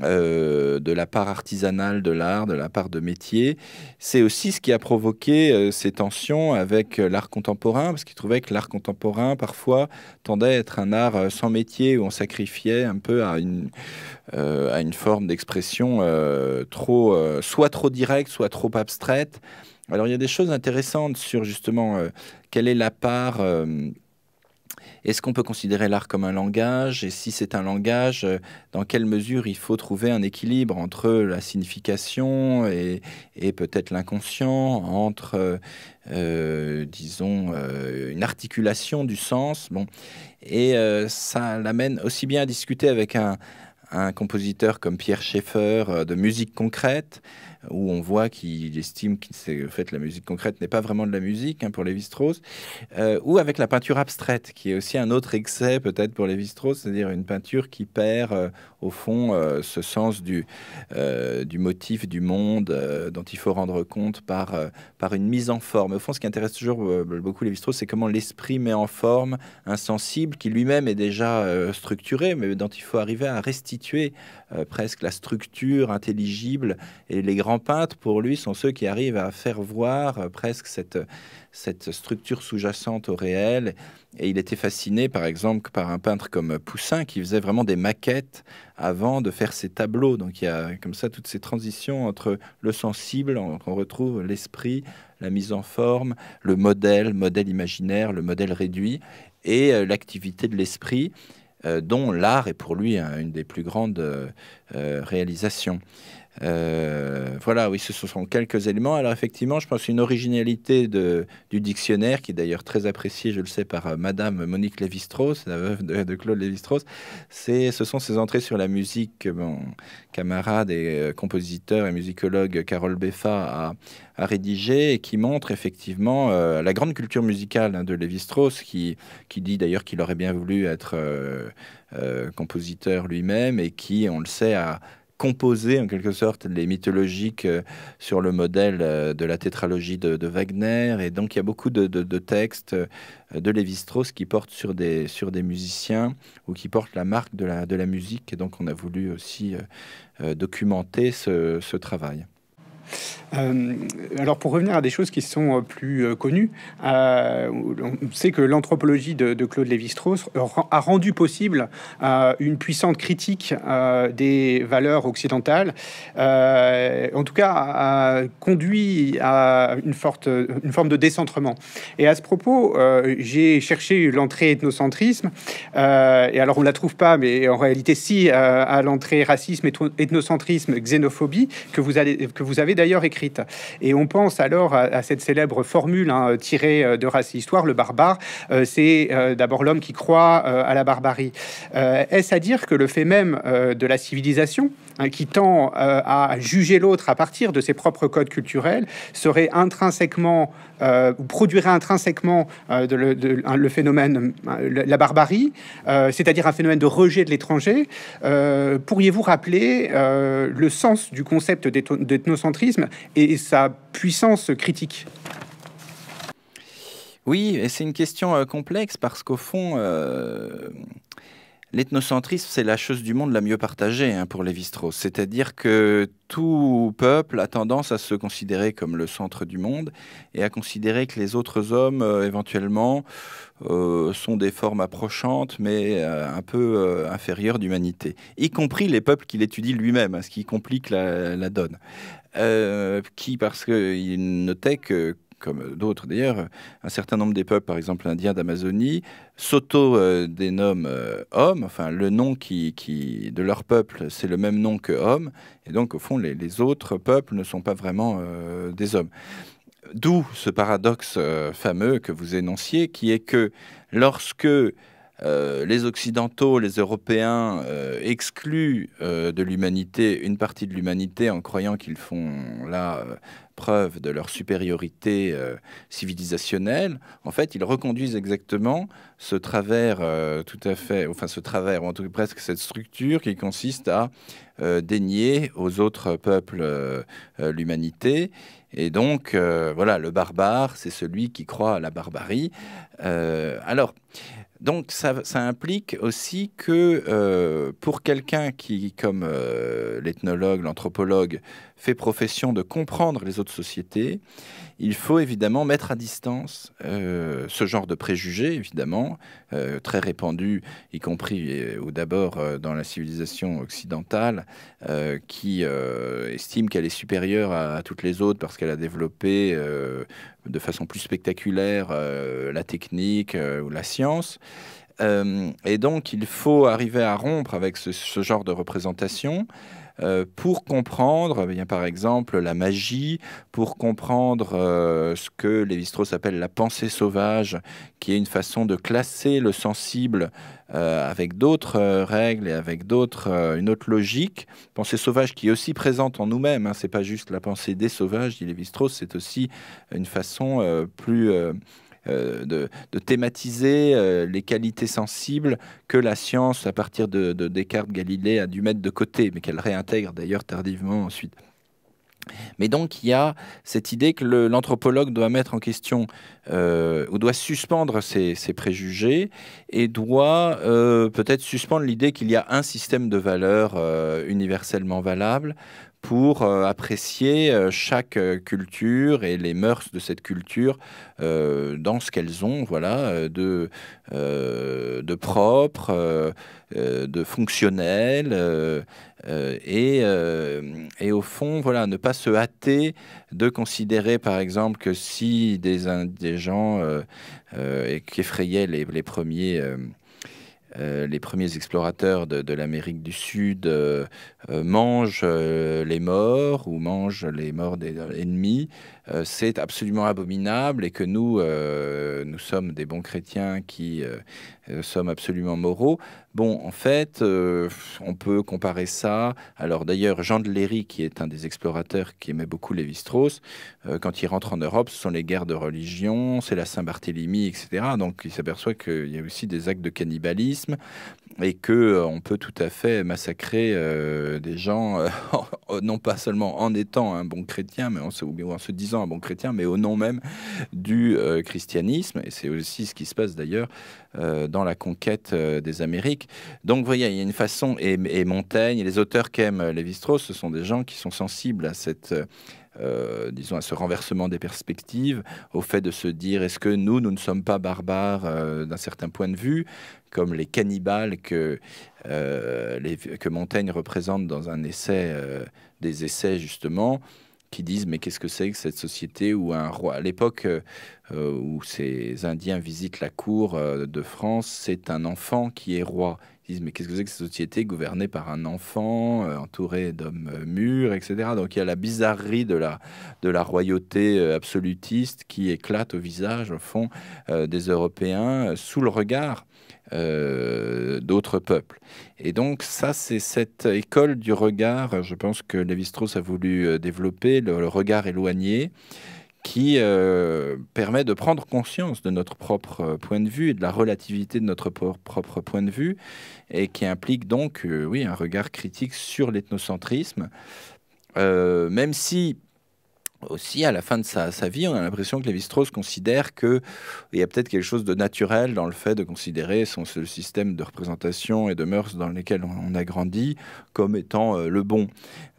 euh, de la part artisanale de l'art, de la part de métier. C'est aussi ce qui a provoqué euh, ces tensions avec euh, l'art contemporain, parce qu'ils trouvaient que l'art contemporain, parfois, tendait à être un art sans métier, où on sacrifiait un peu à une, à une forme d'expression trop, soit trop directe, soit trop abstraite. Alors il y a des choses intéressantes sur justement quelle est la part... Est-ce qu'on peut considérer l'art comme un langage Et si c'est un langage, euh, dans quelle mesure il faut trouver un équilibre entre la signification et, peut-être l'inconscient, entre, euh, euh, disons, une articulation du sens Et ça l'amène aussi bien à discuter avec un, un compositeur comme Pierre Schaeffer de musique concrète, où on voit qu'il estime que fait, la musique concrète n'est pas vraiment de la musique hein, pour Lévi-Strauss, euh, ou avec la peinture abstraite, qui est aussi un autre excès peut-être pour Lévi-Strauss, c'est-à-dire une peinture qui perd euh, au fond euh, ce sens du, du motif, du monde dont il faut rendre compte par, par une mise en forme. Au fond, ce qui intéresse toujours beaucoup Lévi-Strauss, c'est comment l'esprit met en forme un sensible qui lui-même est déjà structuré, mais dont il faut arriver à restituer presque la structure intelligible et les grands peintres, pour lui, sont ceux qui arrivent à faire voir euh, presque cette, cette structure sous-jacente au réel. Et il était fasciné, par exemple, par un peintre comme Poussin, qui faisait vraiment des maquettes avant de faire ses tableaux. Donc il y a comme ça toutes ces transitions entre le sensible, on retrouve l'esprit, la mise en forme, le modèle, modèle imaginaire, le modèle réduit, et euh, l'activité de l'esprit euh, dont l'art est pour lui hein, une des plus grandes réalisations. Euh, voilà, oui, ce sont quelques éléments. Alors effectivement, je pense une originalité du dictionnaire, qui est d'ailleurs très appréciée, je le sais, par euh, Madame Monique Lévi-Strauss, la veuve de, Claude Lévi-Strauss, ce sont ses entrées sur la musique que euh, mon camarade et compositeur et musicologue Carole Beffa a, rédigé et qui montre effectivement la grande culture musicale hein, de Lévi-Strauss, qui, qui dit d'ailleurs qu'il aurait bien voulu être compositeur lui-même et qui, on le sait, a composer en quelque sorte les mythologiques euh, sur le modèle euh, de la tétralogie de, Wagner. Et donc il y a beaucoup de, textes euh, de Lévi-Strauss qui portent sur des, sur des musiciens ou qui portent la marque de la, musique. Et donc on a voulu aussi documenter ce travail. Euh, alors pour revenir à des choses qui sont euh, plus euh, connues, on sait que l'anthropologie de, Claude Lévi-Strauss a rendu possible une puissante critique des valeurs occidentales, en tout cas a, conduit à une, forte, une forme de décentrement. Et à ce propos, j'ai cherché l'entrée ethnocentrisme, et alors on la trouve pas, mais en réalité si, à l'entrée racisme, ethnocentrisme, xénophobie, que vous, allez, que vous avez écrite. Et on pense alors à, cette célèbre formule hein, tirée euh, de Race et Histoire, le barbare, euh, c'est euh, d'abord l'homme qui croit à la barbarie. Est-ce à dire que le fait même de la civilisation, hein, qui tend à juger l'autre à partir de ses propres codes culturels, serait intrinsèquement ou produirait intrinsèquement le, phénomène la barbarie, c'est-à-dire un phénomène de rejet de l'étranger Pourriez-vous rappeler le sens du concept d'ethnocentrisme et sa puissance critique Oui, c'est une question euh, complexe parce qu'au fond, euh, L'ethnocentrisme, c'est la chose du monde la mieux partagée hein, pour Lévi-Strauss. C'est-à-dire que tout peuple a tendance à se considérer comme le centre du monde et à considérer que les autres hommes, euh, éventuellement, euh, sont des formes approchantes, mais euh, un peu inférieures d'humanité. Y compris les peuples qu'il étudie lui-même, hein, ce qui complique la, la donne. qui, parce qu'il notait que comme d'autres d'ailleurs, un certain nombre des peuples, par exemple indiens d'Amazonie, s'auto-dénomment euh, euh, hommes. Enfin, le nom qui, de leur peuple, c'est le même nom que homme. Et donc, au fond, les, les autres peuples ne sont pas vraiment euh, des hommes. D'où ce paradoxe fameux que vous énonciez, qui est que lorsque euh, les Occidentaux, les Européens euh, excluent euh, de l'humanité une partie de l'humanité en croyant qu'ils font la preuve de leur supériorité civilisationnelle. En fait, ils reconduisent exactement ce travers tout à fait, enfin ce travers, ou en tout cas presque cette structure qui consiste à dénier aux autres peuples l'humanité. Et donc, voilà, le barbare, c'est celui qui croit à la barbarie. Euh, alors, donc ça, implique aussi que euh, pour quelqu'un qui, comme euh, l'ethnologue, l'anthropologue, fait profession de comprendre les autres sociétés, il faut évidemment mettre à distance ce genre de préjugés, évidemment, très répandus, y compris ou d'abord dans la civilisation occidentale, qui estime qu'elle est supérieure à, à, toutes les autres parce qu'elle a développé de façon plus spectaculaire euh, la technique euh, ou la science. Euh, et donc, il faut arriver à rompre avec ce, ce genre de représentation. Euh, pour comprendre, eh par exemple, la magie, pour comprendre euh, ce que Lévi-Strauss appelle la pensée sauvage, qui est une façon de classer le sensible euh, avec d'autres règles et avec d'autres, une autre logique. Pensée sauvage qui est aussi présente en nous-mêmes. Hein, c'est pas juste la pensée des sauvages, dit Lévi-Strauss, c'est aussi une façon plus euh, de, thématiser euh, les qualités sensibles que la science, à partir de, Descartes, Galilée, a dû mettre de côté, mais qu'elle réintègre d'ailleurs tardivement ensuite. Mais donc il y a cette idée que l'anthropologue doit mettre en question euh, ou doit suspendre ses, préjugés et doit peut-être suspendre l'idée qu'il y a un système de valeurs universellement valable pour euh, apprécier euh, chaque euh, culture et les mœurs de cette culture dans ce qu'elles ont, voilà, de, de propre, de fonctionnel. Et, et, au fond, voilà, ne pas se hâter de considérer, par exemple, que si des, des gens qui effrayaient les premiers euh, les premiers explorateurs de, l'Amérique du Sud euh, euh, mangent les morts ou mangent les morts des ennemis, c'est absolument abominable et que nous, nous sommes des bons chrétiens qui sommes absolument moraux, Bon, en fait, euh, on peut comparer ça. Alors d'ailleurs, Jean de Léry, qui est un des explorateurs qui aimait beaucoup Lévi-Strauss, euh, quand il rentre en Europe, ce sont les guerres de religion, c'est la Saint-Barthélemy, etc. Donc il s'aperçoit qu'il y a aussi des actes de cannibalisme et que euh, peut tout à fait massacrer des gens, non pas seulement en étant un bon chrétien, mais ou en se disant un bon chrétien, mais au nom même du christianisme. Et c'est aussi ce qui se passe d'ailleurs euh, dans la conquête euh, des Amériques. Donc, vous voyez, il y a une façon, et, Montaigne, les auteurs qu'aiment euh, Lévi-Strauss, ce sont des gens qui sont sensibles à cette. disons, à ce renversement des perspectives, au fait de se dire est-ce que nous, nous ne sommes pas barbares d'un certain point de vue, comme les cannibales que, que Montaigne représente dans un essai, des essais justement qui disent mais qu'est-ce que c'est que cette société où un roi à l'époque euh, euh, où ces Indiens visitent la cour euh, de France, c'est un enfant qui est roi. Ils disent mais qu'est-ce que c'est que cette société gouvernée par un enfant entouré d'hommes mûrs, etc. Donc il y a la bizarrerie de la de la royauté absolutiste qui éclate au visage au fond des Européens sous le regard euh, d'autres peuples. Et donc ça, c'est cette école du regard, je pense que Lévi-Strauss a voulu euh, développer, le, regard éloigné, qui euh, permet de prendre conscience de notre propre point de vue et de la relativité de notre propre point de vue, et qui implique donc, oui, un regard critique sur l'ethnocentrisme, même si aussi, à la fin de sa, vie, on a l'impression que Lévi-Strauss considère qu'il y a peut-être quelque chose de naturel dans le fait de considérer son, système de représentation et de mœurs dans lesquels on, a grandi comme étant euh, le bon.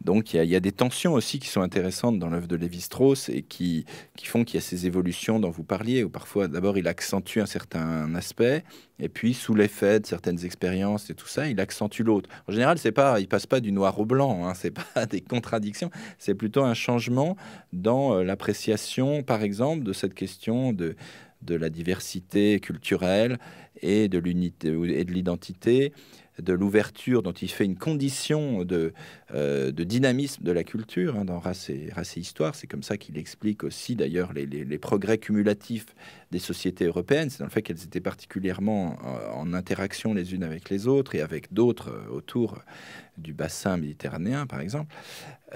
Donc il y, a des tensions aussi qui sont intéressantes dans l'œuvre de Lévi-Strauss et qui, qui font qu'il y a ces évolutions dont vous parliez, où parfois d'abord il accentue un certain aspect, et puis, sous l'effet de certaines expériences et tout ça, il accentue l'autre. En général, c'est pas, il passe pas du noir au blanc. Hein, c'est pas des contradictions. C'est plutôt un changement dans euh, l'appréciation, par exemple, de cette question de de la diversité culturelle et de l'unité et de l'identité de l'ouverture dont il fait une condition de, euh, de dynamisme de la culture hein, dans Race et, Histoire. C'est comme ça qu'il explique aussi d'ailleurs les, progrès cumulatifs des sociétés européennes. C'est dans le fait qu'elles étaient particulièrement euh, en, interaction les unes avec les autres et avec d'autres euh, autour du bassin méditerranéen, par exemple.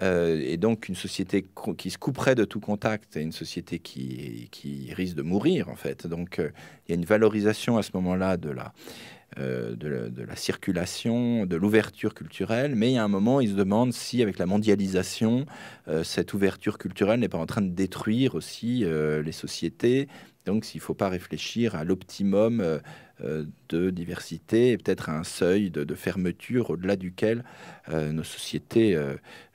et donc une société qui se couperait de tout contact et une société qui, risque de mourir, en fait. Donc il y a une valorisation à ce moment-là de la euh, de, la, circulation, de l'ouverture culturelle, mais il y a un moment, ils se demandent si, avec la mondialisation, euh, cette ouverture culturelle n'est pas en train de détruire aussi euh, les sociétés, donc s'il ne faut pas réfléchir à l'optimum de diversité et peut-être à un seuil de fermeture au-delà duquel nos sociétés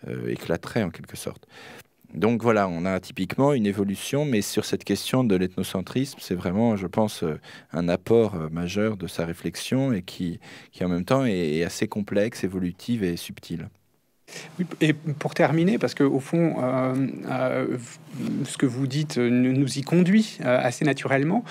éclateraient en quelque sorte. Donc voilà, on a typiquement une évolution, mais sur cette question de l'ethnocentrisme, c'est vraiment, je pense, euh, un apport euh, majeur de sa réflexion et qui, en même temps est assez complexe, évolutive et subtile. Et pour terminer, parce qu'au fond, euh, euh, ce que vous dites nous y conduit euh, assez naturellement,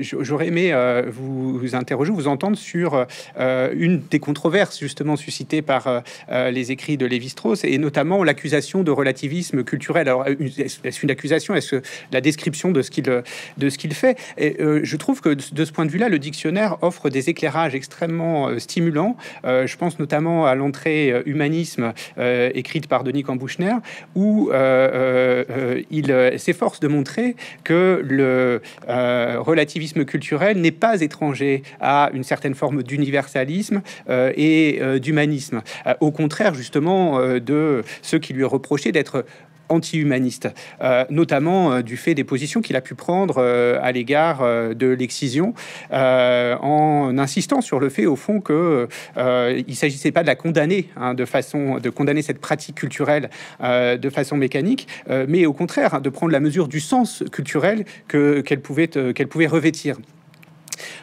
j'aurais aimé vous, interroger, vous entendre sur une des controverses justement suscitées par les écrits de Lévi-Strauss, et notamment l'accusation de relativisme culturel. Alors, est-ce une accusation Est-ce la description de ce qu'il, de ce qu'il fait et, Je trouve que de ce point de vue-là, le dictionnaire offre des éclairages extrêmement stimulants. je pense notamment à l'entrée humanisme euh, écrite par Denis Cambouchner, où euh, euh, il s'efforce de montrer que le relativisme culturel n'est pas étranger à une certaine forme d'universalisme et d'humanisme, au contraire justement de ceux qui lui reprochaient d'être anti-humaniste, euh, notamment euh, du fait des positions qu'il a pu prendre euh, à l'égard de l'excision, en insistant sur le fait, au fond, que il ne s'agissait pas de la condamner, hein, de façon de condamner cette pratique culturelle de façon mécanique, mais au contraire hein, de prendre la mesure du sens culturel que qu'elle pouvait qu'elle pouvait revêtir.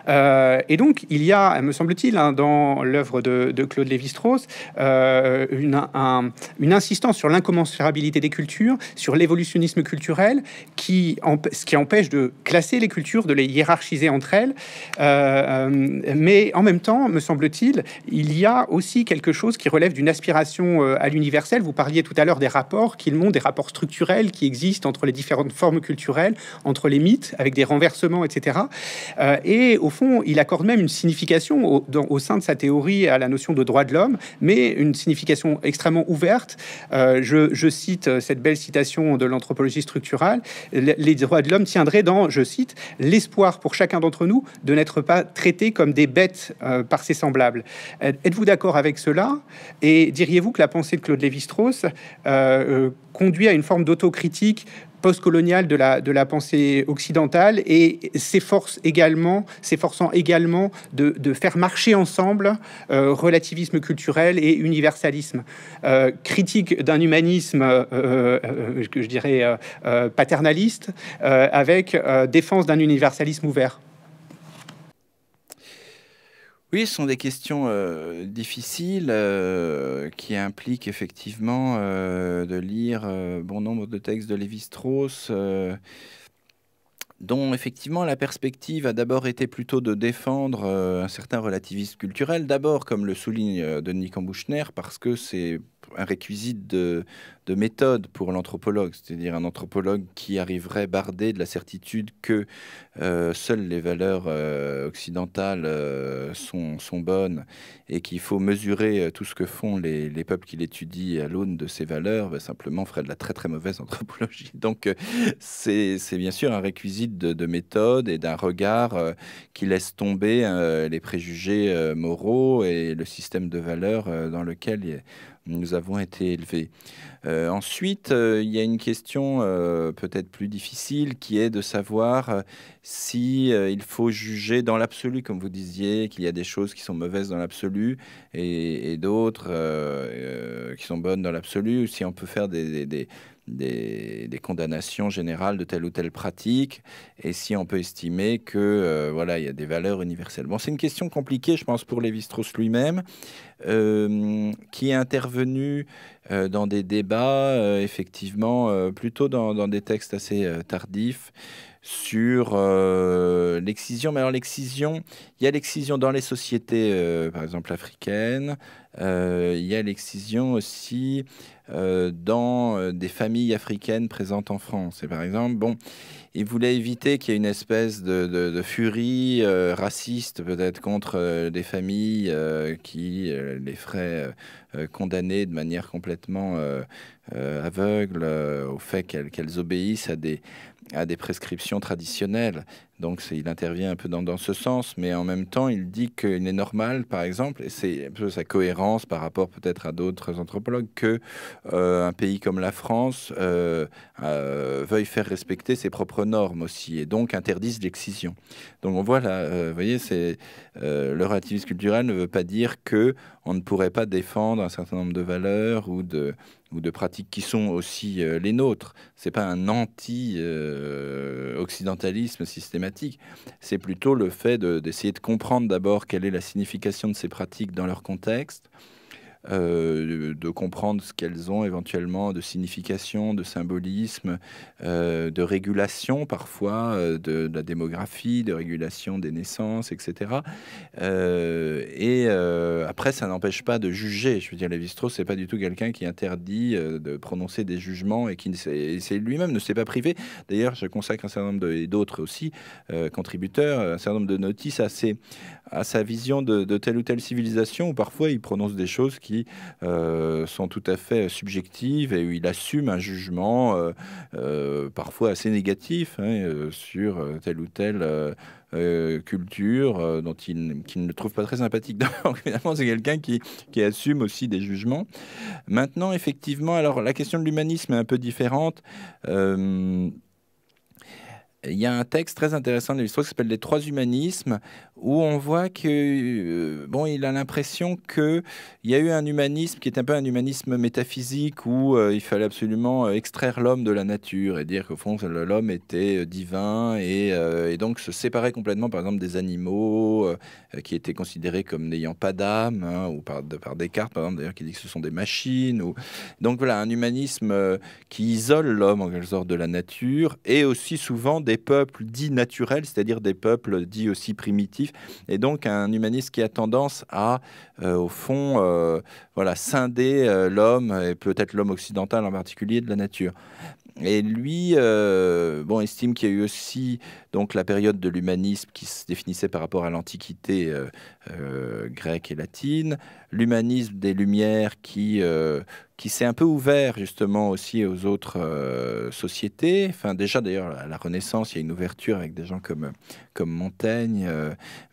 Euh, et donc, il y a, me semble-t-il, hein, dans l'œuvre de, Claude Lévi-Strauss, euh, une, une, insistance sur l'incommensurabilité des cultures, sur l'évolutionnisme culturel, qui ce qui empêche de classer les cultures, de les hiérarchiser entre elles. Euh, mais en même temps, me semble-t-il, il y a aussi quelque chose qui relève d'une aspiration à l'universel. Vous parliez tout à l'heure des rapports qu'il montre des rapports structurels qui existent entre les différentes formes culturelles, entre les mythes, avec des renversements, etc. et et au fond, il accorde même une signification au, sein de sa théorie à la notion de droit de l'homme, mais une signification extrêmement ouverte. Euh, je, cite euh, cette belle citation de l'anthropologie structurale les droits de l'homme tiendraient dans, je cite, l'espoir pour chacun d'entre nous de n'être pas traité comme des bêtes euh, par ses semblables. Êtes-vous d'accord avec cela Et diriez-vous que la pensée de Claude Lévi-Strauss conduit à une forme d'autocritique postcolonial de la, de la pensée occidentale et s'efforce également, s'efforçant également de, faire marcher ensemble euh, relativisme culturel et universalisme. Euh, critique d'un humanisme que euh, je dirais paternaliste avec défense d'un universalisme ouvert. Oui, ce sont des questions euh, difficiles euh, qui impliquent effectivement euh, de lire bon nombre de textes de Lévi-Strauss, dont effectivement la perspective a d'abord été plutôt de défendre un certain relativisme culturel, d'abord, comme le souligne Denis Cambouchner, parce que c'est un réquisite de, méthode pour l'anthropologue, c'est-à-dire un anthropologue qui arriverait bardé de la certitude que euh, seules les valeurs euh, occidentales euh, sont, sont, bonnes et qu'il faut mesurer tout ce que font les, peuples qu'il étudie à l'aune de ces valeurs, bah, simplement ferait de la très très mauvaise anthropologie. Donc c'est bien sûr un réquisite de, de méthode et d'un regard qui laisse tomber les préjugés moraux et le système de valeurs dans lequel nous avons été élevés. Euh, ensuite, euh, il y a une question euh, peut-être plus difficile qui est de savoir si il faut juger dans l'absolu, comme vous disiez, qu'il y a des choses qui sont mauvaises dans l'absolu et, d'autres qui sont bonnes dans l'absolu, ou si on peut faire des des, des, condamnations générales de telle ou telle pratique et si on peut estimer que euh, voilà il y a des valeurs universelles. Bon, c'est une question compliquée, je pense, pour Lévi-Strauss lui-même, euh, qui est intervenu euh, dans des débats, effectivement, plutôt dans, dans, des textes assez tardifs sur euh, l'excision. Mais alors l'excision, il y a l'excision dans les sociétés, euh, par exemple africaines, euh, il y a l'excision aussi dans des familles africaines présentes en France. Et par exemple, bon, il voulait éviter qu'il y ait une espèce de, de, furie raciste peut-être contre des familles qui les feraient condamner de manière complètement aveugle au fait qu'elles obéissent à des à des prescriptions traditionnelles. Donc il intervient un peu dans, ce sens, mais en même temps, il dit qu'il est normal, par exemple, et c'est un sa cohérence par rapport peut-être à d'autres anthropologues, qu'un euh, pays comme la France euh, euh, veuille faire respecter ses propres normes aussi, et donc interdise l'excision. Donc on voit là, vous voyez, c'est le relativisme culturel ne veut pas dire que on ne pourrait pas défendre un certain nombre de valeurs ou de ou de pratiques qui sont aussi euh, les nôtres. Ce n'est pas un anti-occidentalisme systématique, c'est plutôt le fait d'essayer de, comprendre d'abord quelle est la signification de ces pratiques dans leur contexte, euh, de comprendre ce qu'elles ont éventuellement de signification, de symbolisme, euh, de régulation parfois euh, de, la démographie, de régulation des naissances, etc. et après, ça n'empêche pas de juger. Je veux dire, Lévi-Strauss, c'est pas du tout quelqu'un qui interdit de prononcer des jugements et qui c'est lui-même ne s'est pas privé. D'ailleurs, je consacre un certain nombre d'autres aussi contributeurs, un certain nombre de notices assez à sa vision de, telle ou telle civilisation, où parfois il prononce des choses qui euh, sont tout à fait subjectives et où il assume un jugement euh, euh, parfois assez négatif hein, sur telle ou telle... culture dont il, qu'il ne trouve pas très sympathique. Donc finalement, c'est quelqu'un qui, qui, assume aussi des jugements. Maintenant, effectivement, alors la question de l'humanisme est un peu différente. il y a un texte très intéressant de l'histoire qui s'appelle Les trois humanismes, où on voit que euh, bon, il a l'impression que il y a eu un humanisme qui est un peu un humanisme métaphysique où euh, il fallait absolument euh, extraire l'homme de la nature et dire qu'au fond l'homme était divin et, donc se séparer complètement par exemple des animaux qui étaient considérés comme n'ayant pas d'âme hein, ou par, de, par Descartes par exemple qui dit que ce sont des machines donc voilà un humanisme qui isole l'homme en quelque sorte de la nature et aussi souvent des peuples dits naturels c'est-à-dire des peuples dits aussi primitifs et donc un humaniste qui a tendance à, euh, au fond, euh, voilà, scinder euh, l'homme, et peut-être l'homme occidental en particulier, de la nature. Et lui, bon, estime qu'il y a eu aussi donc la période de l'humanisme qui se définissait par rapport à l'Antiquité euh, grec grecque et latine, l'humanisme des Lumières qui, euh, qui s'est un peu ouvert justement aussi aux autres euh, sociétés. Enfin, déjà d'ailleurs, à la Renaissance, il y a une ouverture avec des gens comme, comme Montaigne,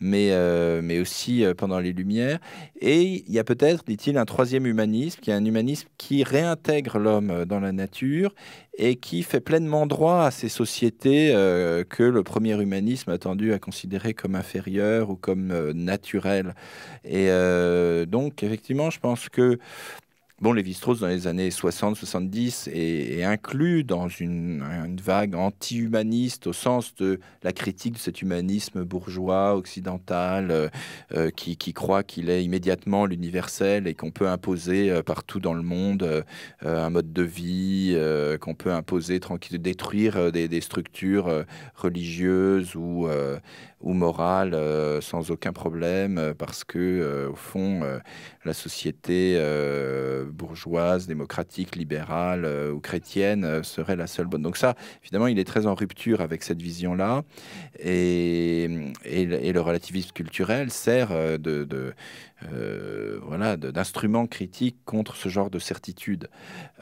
mais, mais aussi pendant les Lumières. Et il y a peut-être, dit-il, un troisième humanisme qui est un humanisme qui réintègre l'homme dans la nature et qui fait pleinement droit à ces sociétés que le premier humanisme a tendu à considérer comme inférieures ou comme naturelles et euh, donc, effectivement, je pense que Bon, les strauss dans les années 60-70, est, inclus dans une, vague anti-humaniste au sens de la critique de cet humanisme bourgeois, occidental, euh, euh, qui, croit qu'il est immédiatement l'universel et qu'on peut imposer partout dans le monde un mode de vie, qu'on peut imposer tranquille, détruire des, des structures religieuses ou ou morale euh, sans aucun problème euh, parce que euh, au fond la société bourgeoise, démocratique, libérale ou chrétienne serait la seule bonne. Donc ça, évidemment, il est très en rupture avec cette vision-là et, et, et, le relativisme culturel sert de euh, voilà, d'instruments critiques contre ce genre de certitude.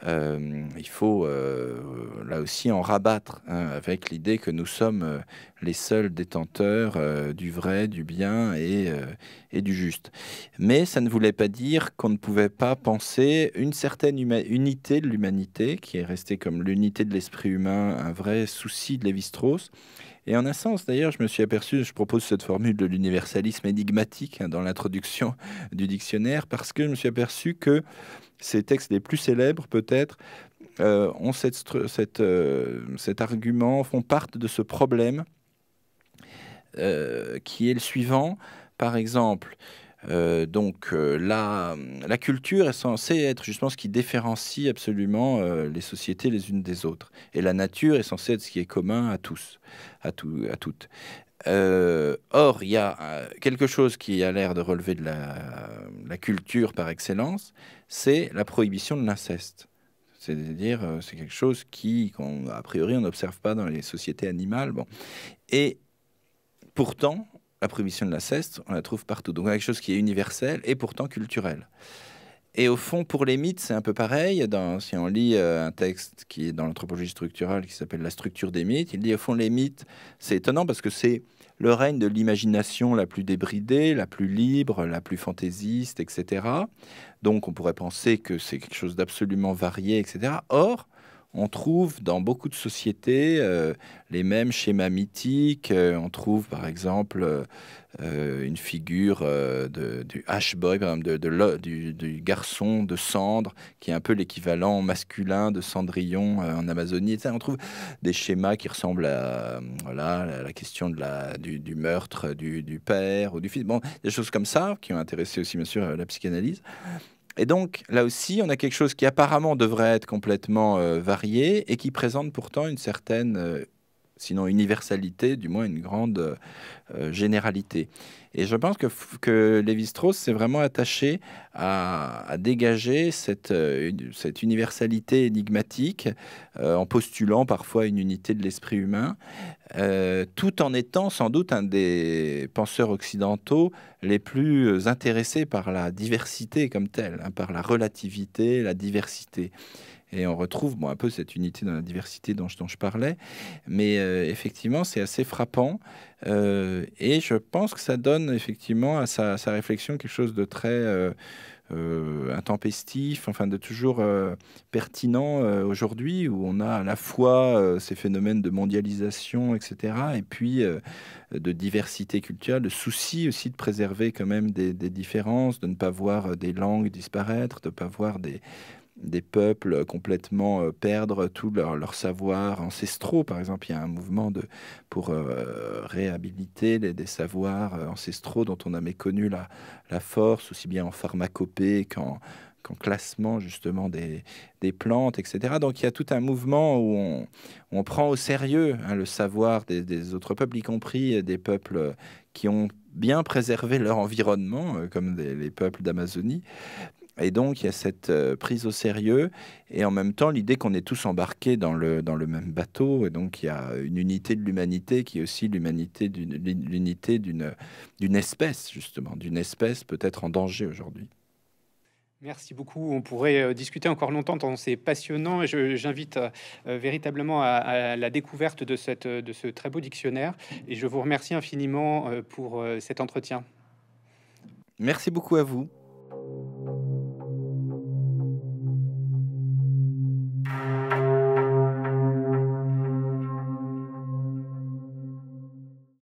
Euh, il faut euh, là aussi en rabattre hein, avec l'idée que nous sommes les seuls détenteurs du vrai, du bien et, et, du juste. Mais ça ne voulait pas dire qu'on ne pouvait pas penser une certaine unité de l'humanité qui est restée comme l'unité de l'esprit humain, un vrai souci de Lévi-Strauss. Et en un sens, d'ailleurs, je me suis aperçu, je propose cette formule de l'universalisme énigmatique hein, dans l'introduction du dictionnaire, parce que je me suis aperçu que ces textes les plus célèbres, peut-être, euh, ont euh, cet argument, font partie de ce problème euh, qui est le suivant. Par exemple, euh, donc euh, la, culture est censée être justement ce qui différencie absolument euh, les sociétés les unes des autres. Et la nature est censée être ce qui est commun à tous, à, tout, à toutes. or, il y a quelque chose qui a l'air de relever de la, culture par excellence, c'est la prohibition de l'inceste. C'est-à-dire, c'est quelque chose qui, a priori, on n'observe pas dans les sociétés animales. Bon. Et pourtant, la prohibition de la ceste, on la trouve partout. Donc quelque chose qui est universel et pourtant culturel. Et au fond, pour les mythes, c'est un peu pareil. Dans, si on lit euh, un texte qui est dans l'anthropologie structurale, qui s'appelle La structure des mythes, il dit au fond, les mythes, c'est étonnant parce que c'est le règne de l'imagination la plus débridée, la plus libre, la plus fantaisiste, etc. Donc on pourrait penser que c'est quelque chose d'absolument varié, etc. Or, on trouve dans beaucoup de sociétés euh, les mêmes schémas mythiques. Euh, on trouve par exemple euh, une figure du H-boy, de, du, garçon de cendre, qui est un peu l'équivalent masculin de Cendrillon en Amazonie. on trouve des schémas qui ressemblent à, la question du, meurtre du, du, père ou du fils. Bon, des choses comme ça qui ont intéressé aussi bien sûr la psychanalyse. Et donc, là aussi, on a quelque chose qui apparemment devrait être complètement euh, varié et qui présente pourtant une certaine, euh, sinon universalité, du moins une grande euh, généralité. Et je pense que, que Lévi-Strauss s'est vraiment attaché à, dégager cette, euh, cette, universalité énigmatique euh, en postulant parfois une unité de l'esprit humain, euh, tout en étant sans doute un des penseurs occidentaux les plus intéressés par la diversité comme telle, hein, par la relativité, la diversité. Et on retrouve bon, un peu cette unité dans la diversité dont, dont je parlais. Mais euh, effectivement, c'est assez frappant. Euh, et je pense que ça donne effectivement à sa, sa réflexion quelque chose de très euh, intempestif, enfin de toujours pertinent aujourd'hui, où on a à la fois ces phénomènes de mondialisation, etc., et puis de diversité culturelle, le souci aussi de préserver quand même des, des différences, de ne pas voir des langues disparaître, de ne pas voir des des peuples euh, complètement euh, perdre tout leur, leur, savoir ancestraux. Par exemple, il y a un mouvement de, pour euh, réhabiliter les, des savoirs ancestraux dont on a méconnu la, la force, aussi bien en pharmacopée qu'en classement justement des, plantes, etc. Donc il y a tout un mouvement où on, prend au sérieux hein, le savoir des, autres peuples, y compris des peuples qui ont bien préservé leur environnement, comme les peuples d'Amazonie, et donc, il y a cette euh, prise au sérieux et en même temps l'idée qu'on est tous embarqués dans le, dans le même bateau. Et donc, il y a une unité de l'humanité qui est aussi l'humanité l'unité d'une espèce, justement, d'une espèce peut-être en danger aujourd'hui. Merci beaucoup. On pourrait euh, discuter encore longtemps tant c'est passionnant. J'invite euh, véritablement à, à, la découverte de, cette, de ce très beau dictionnaire et je vous remercie infiniment pour cet entretien. Merci beaucoup à vous.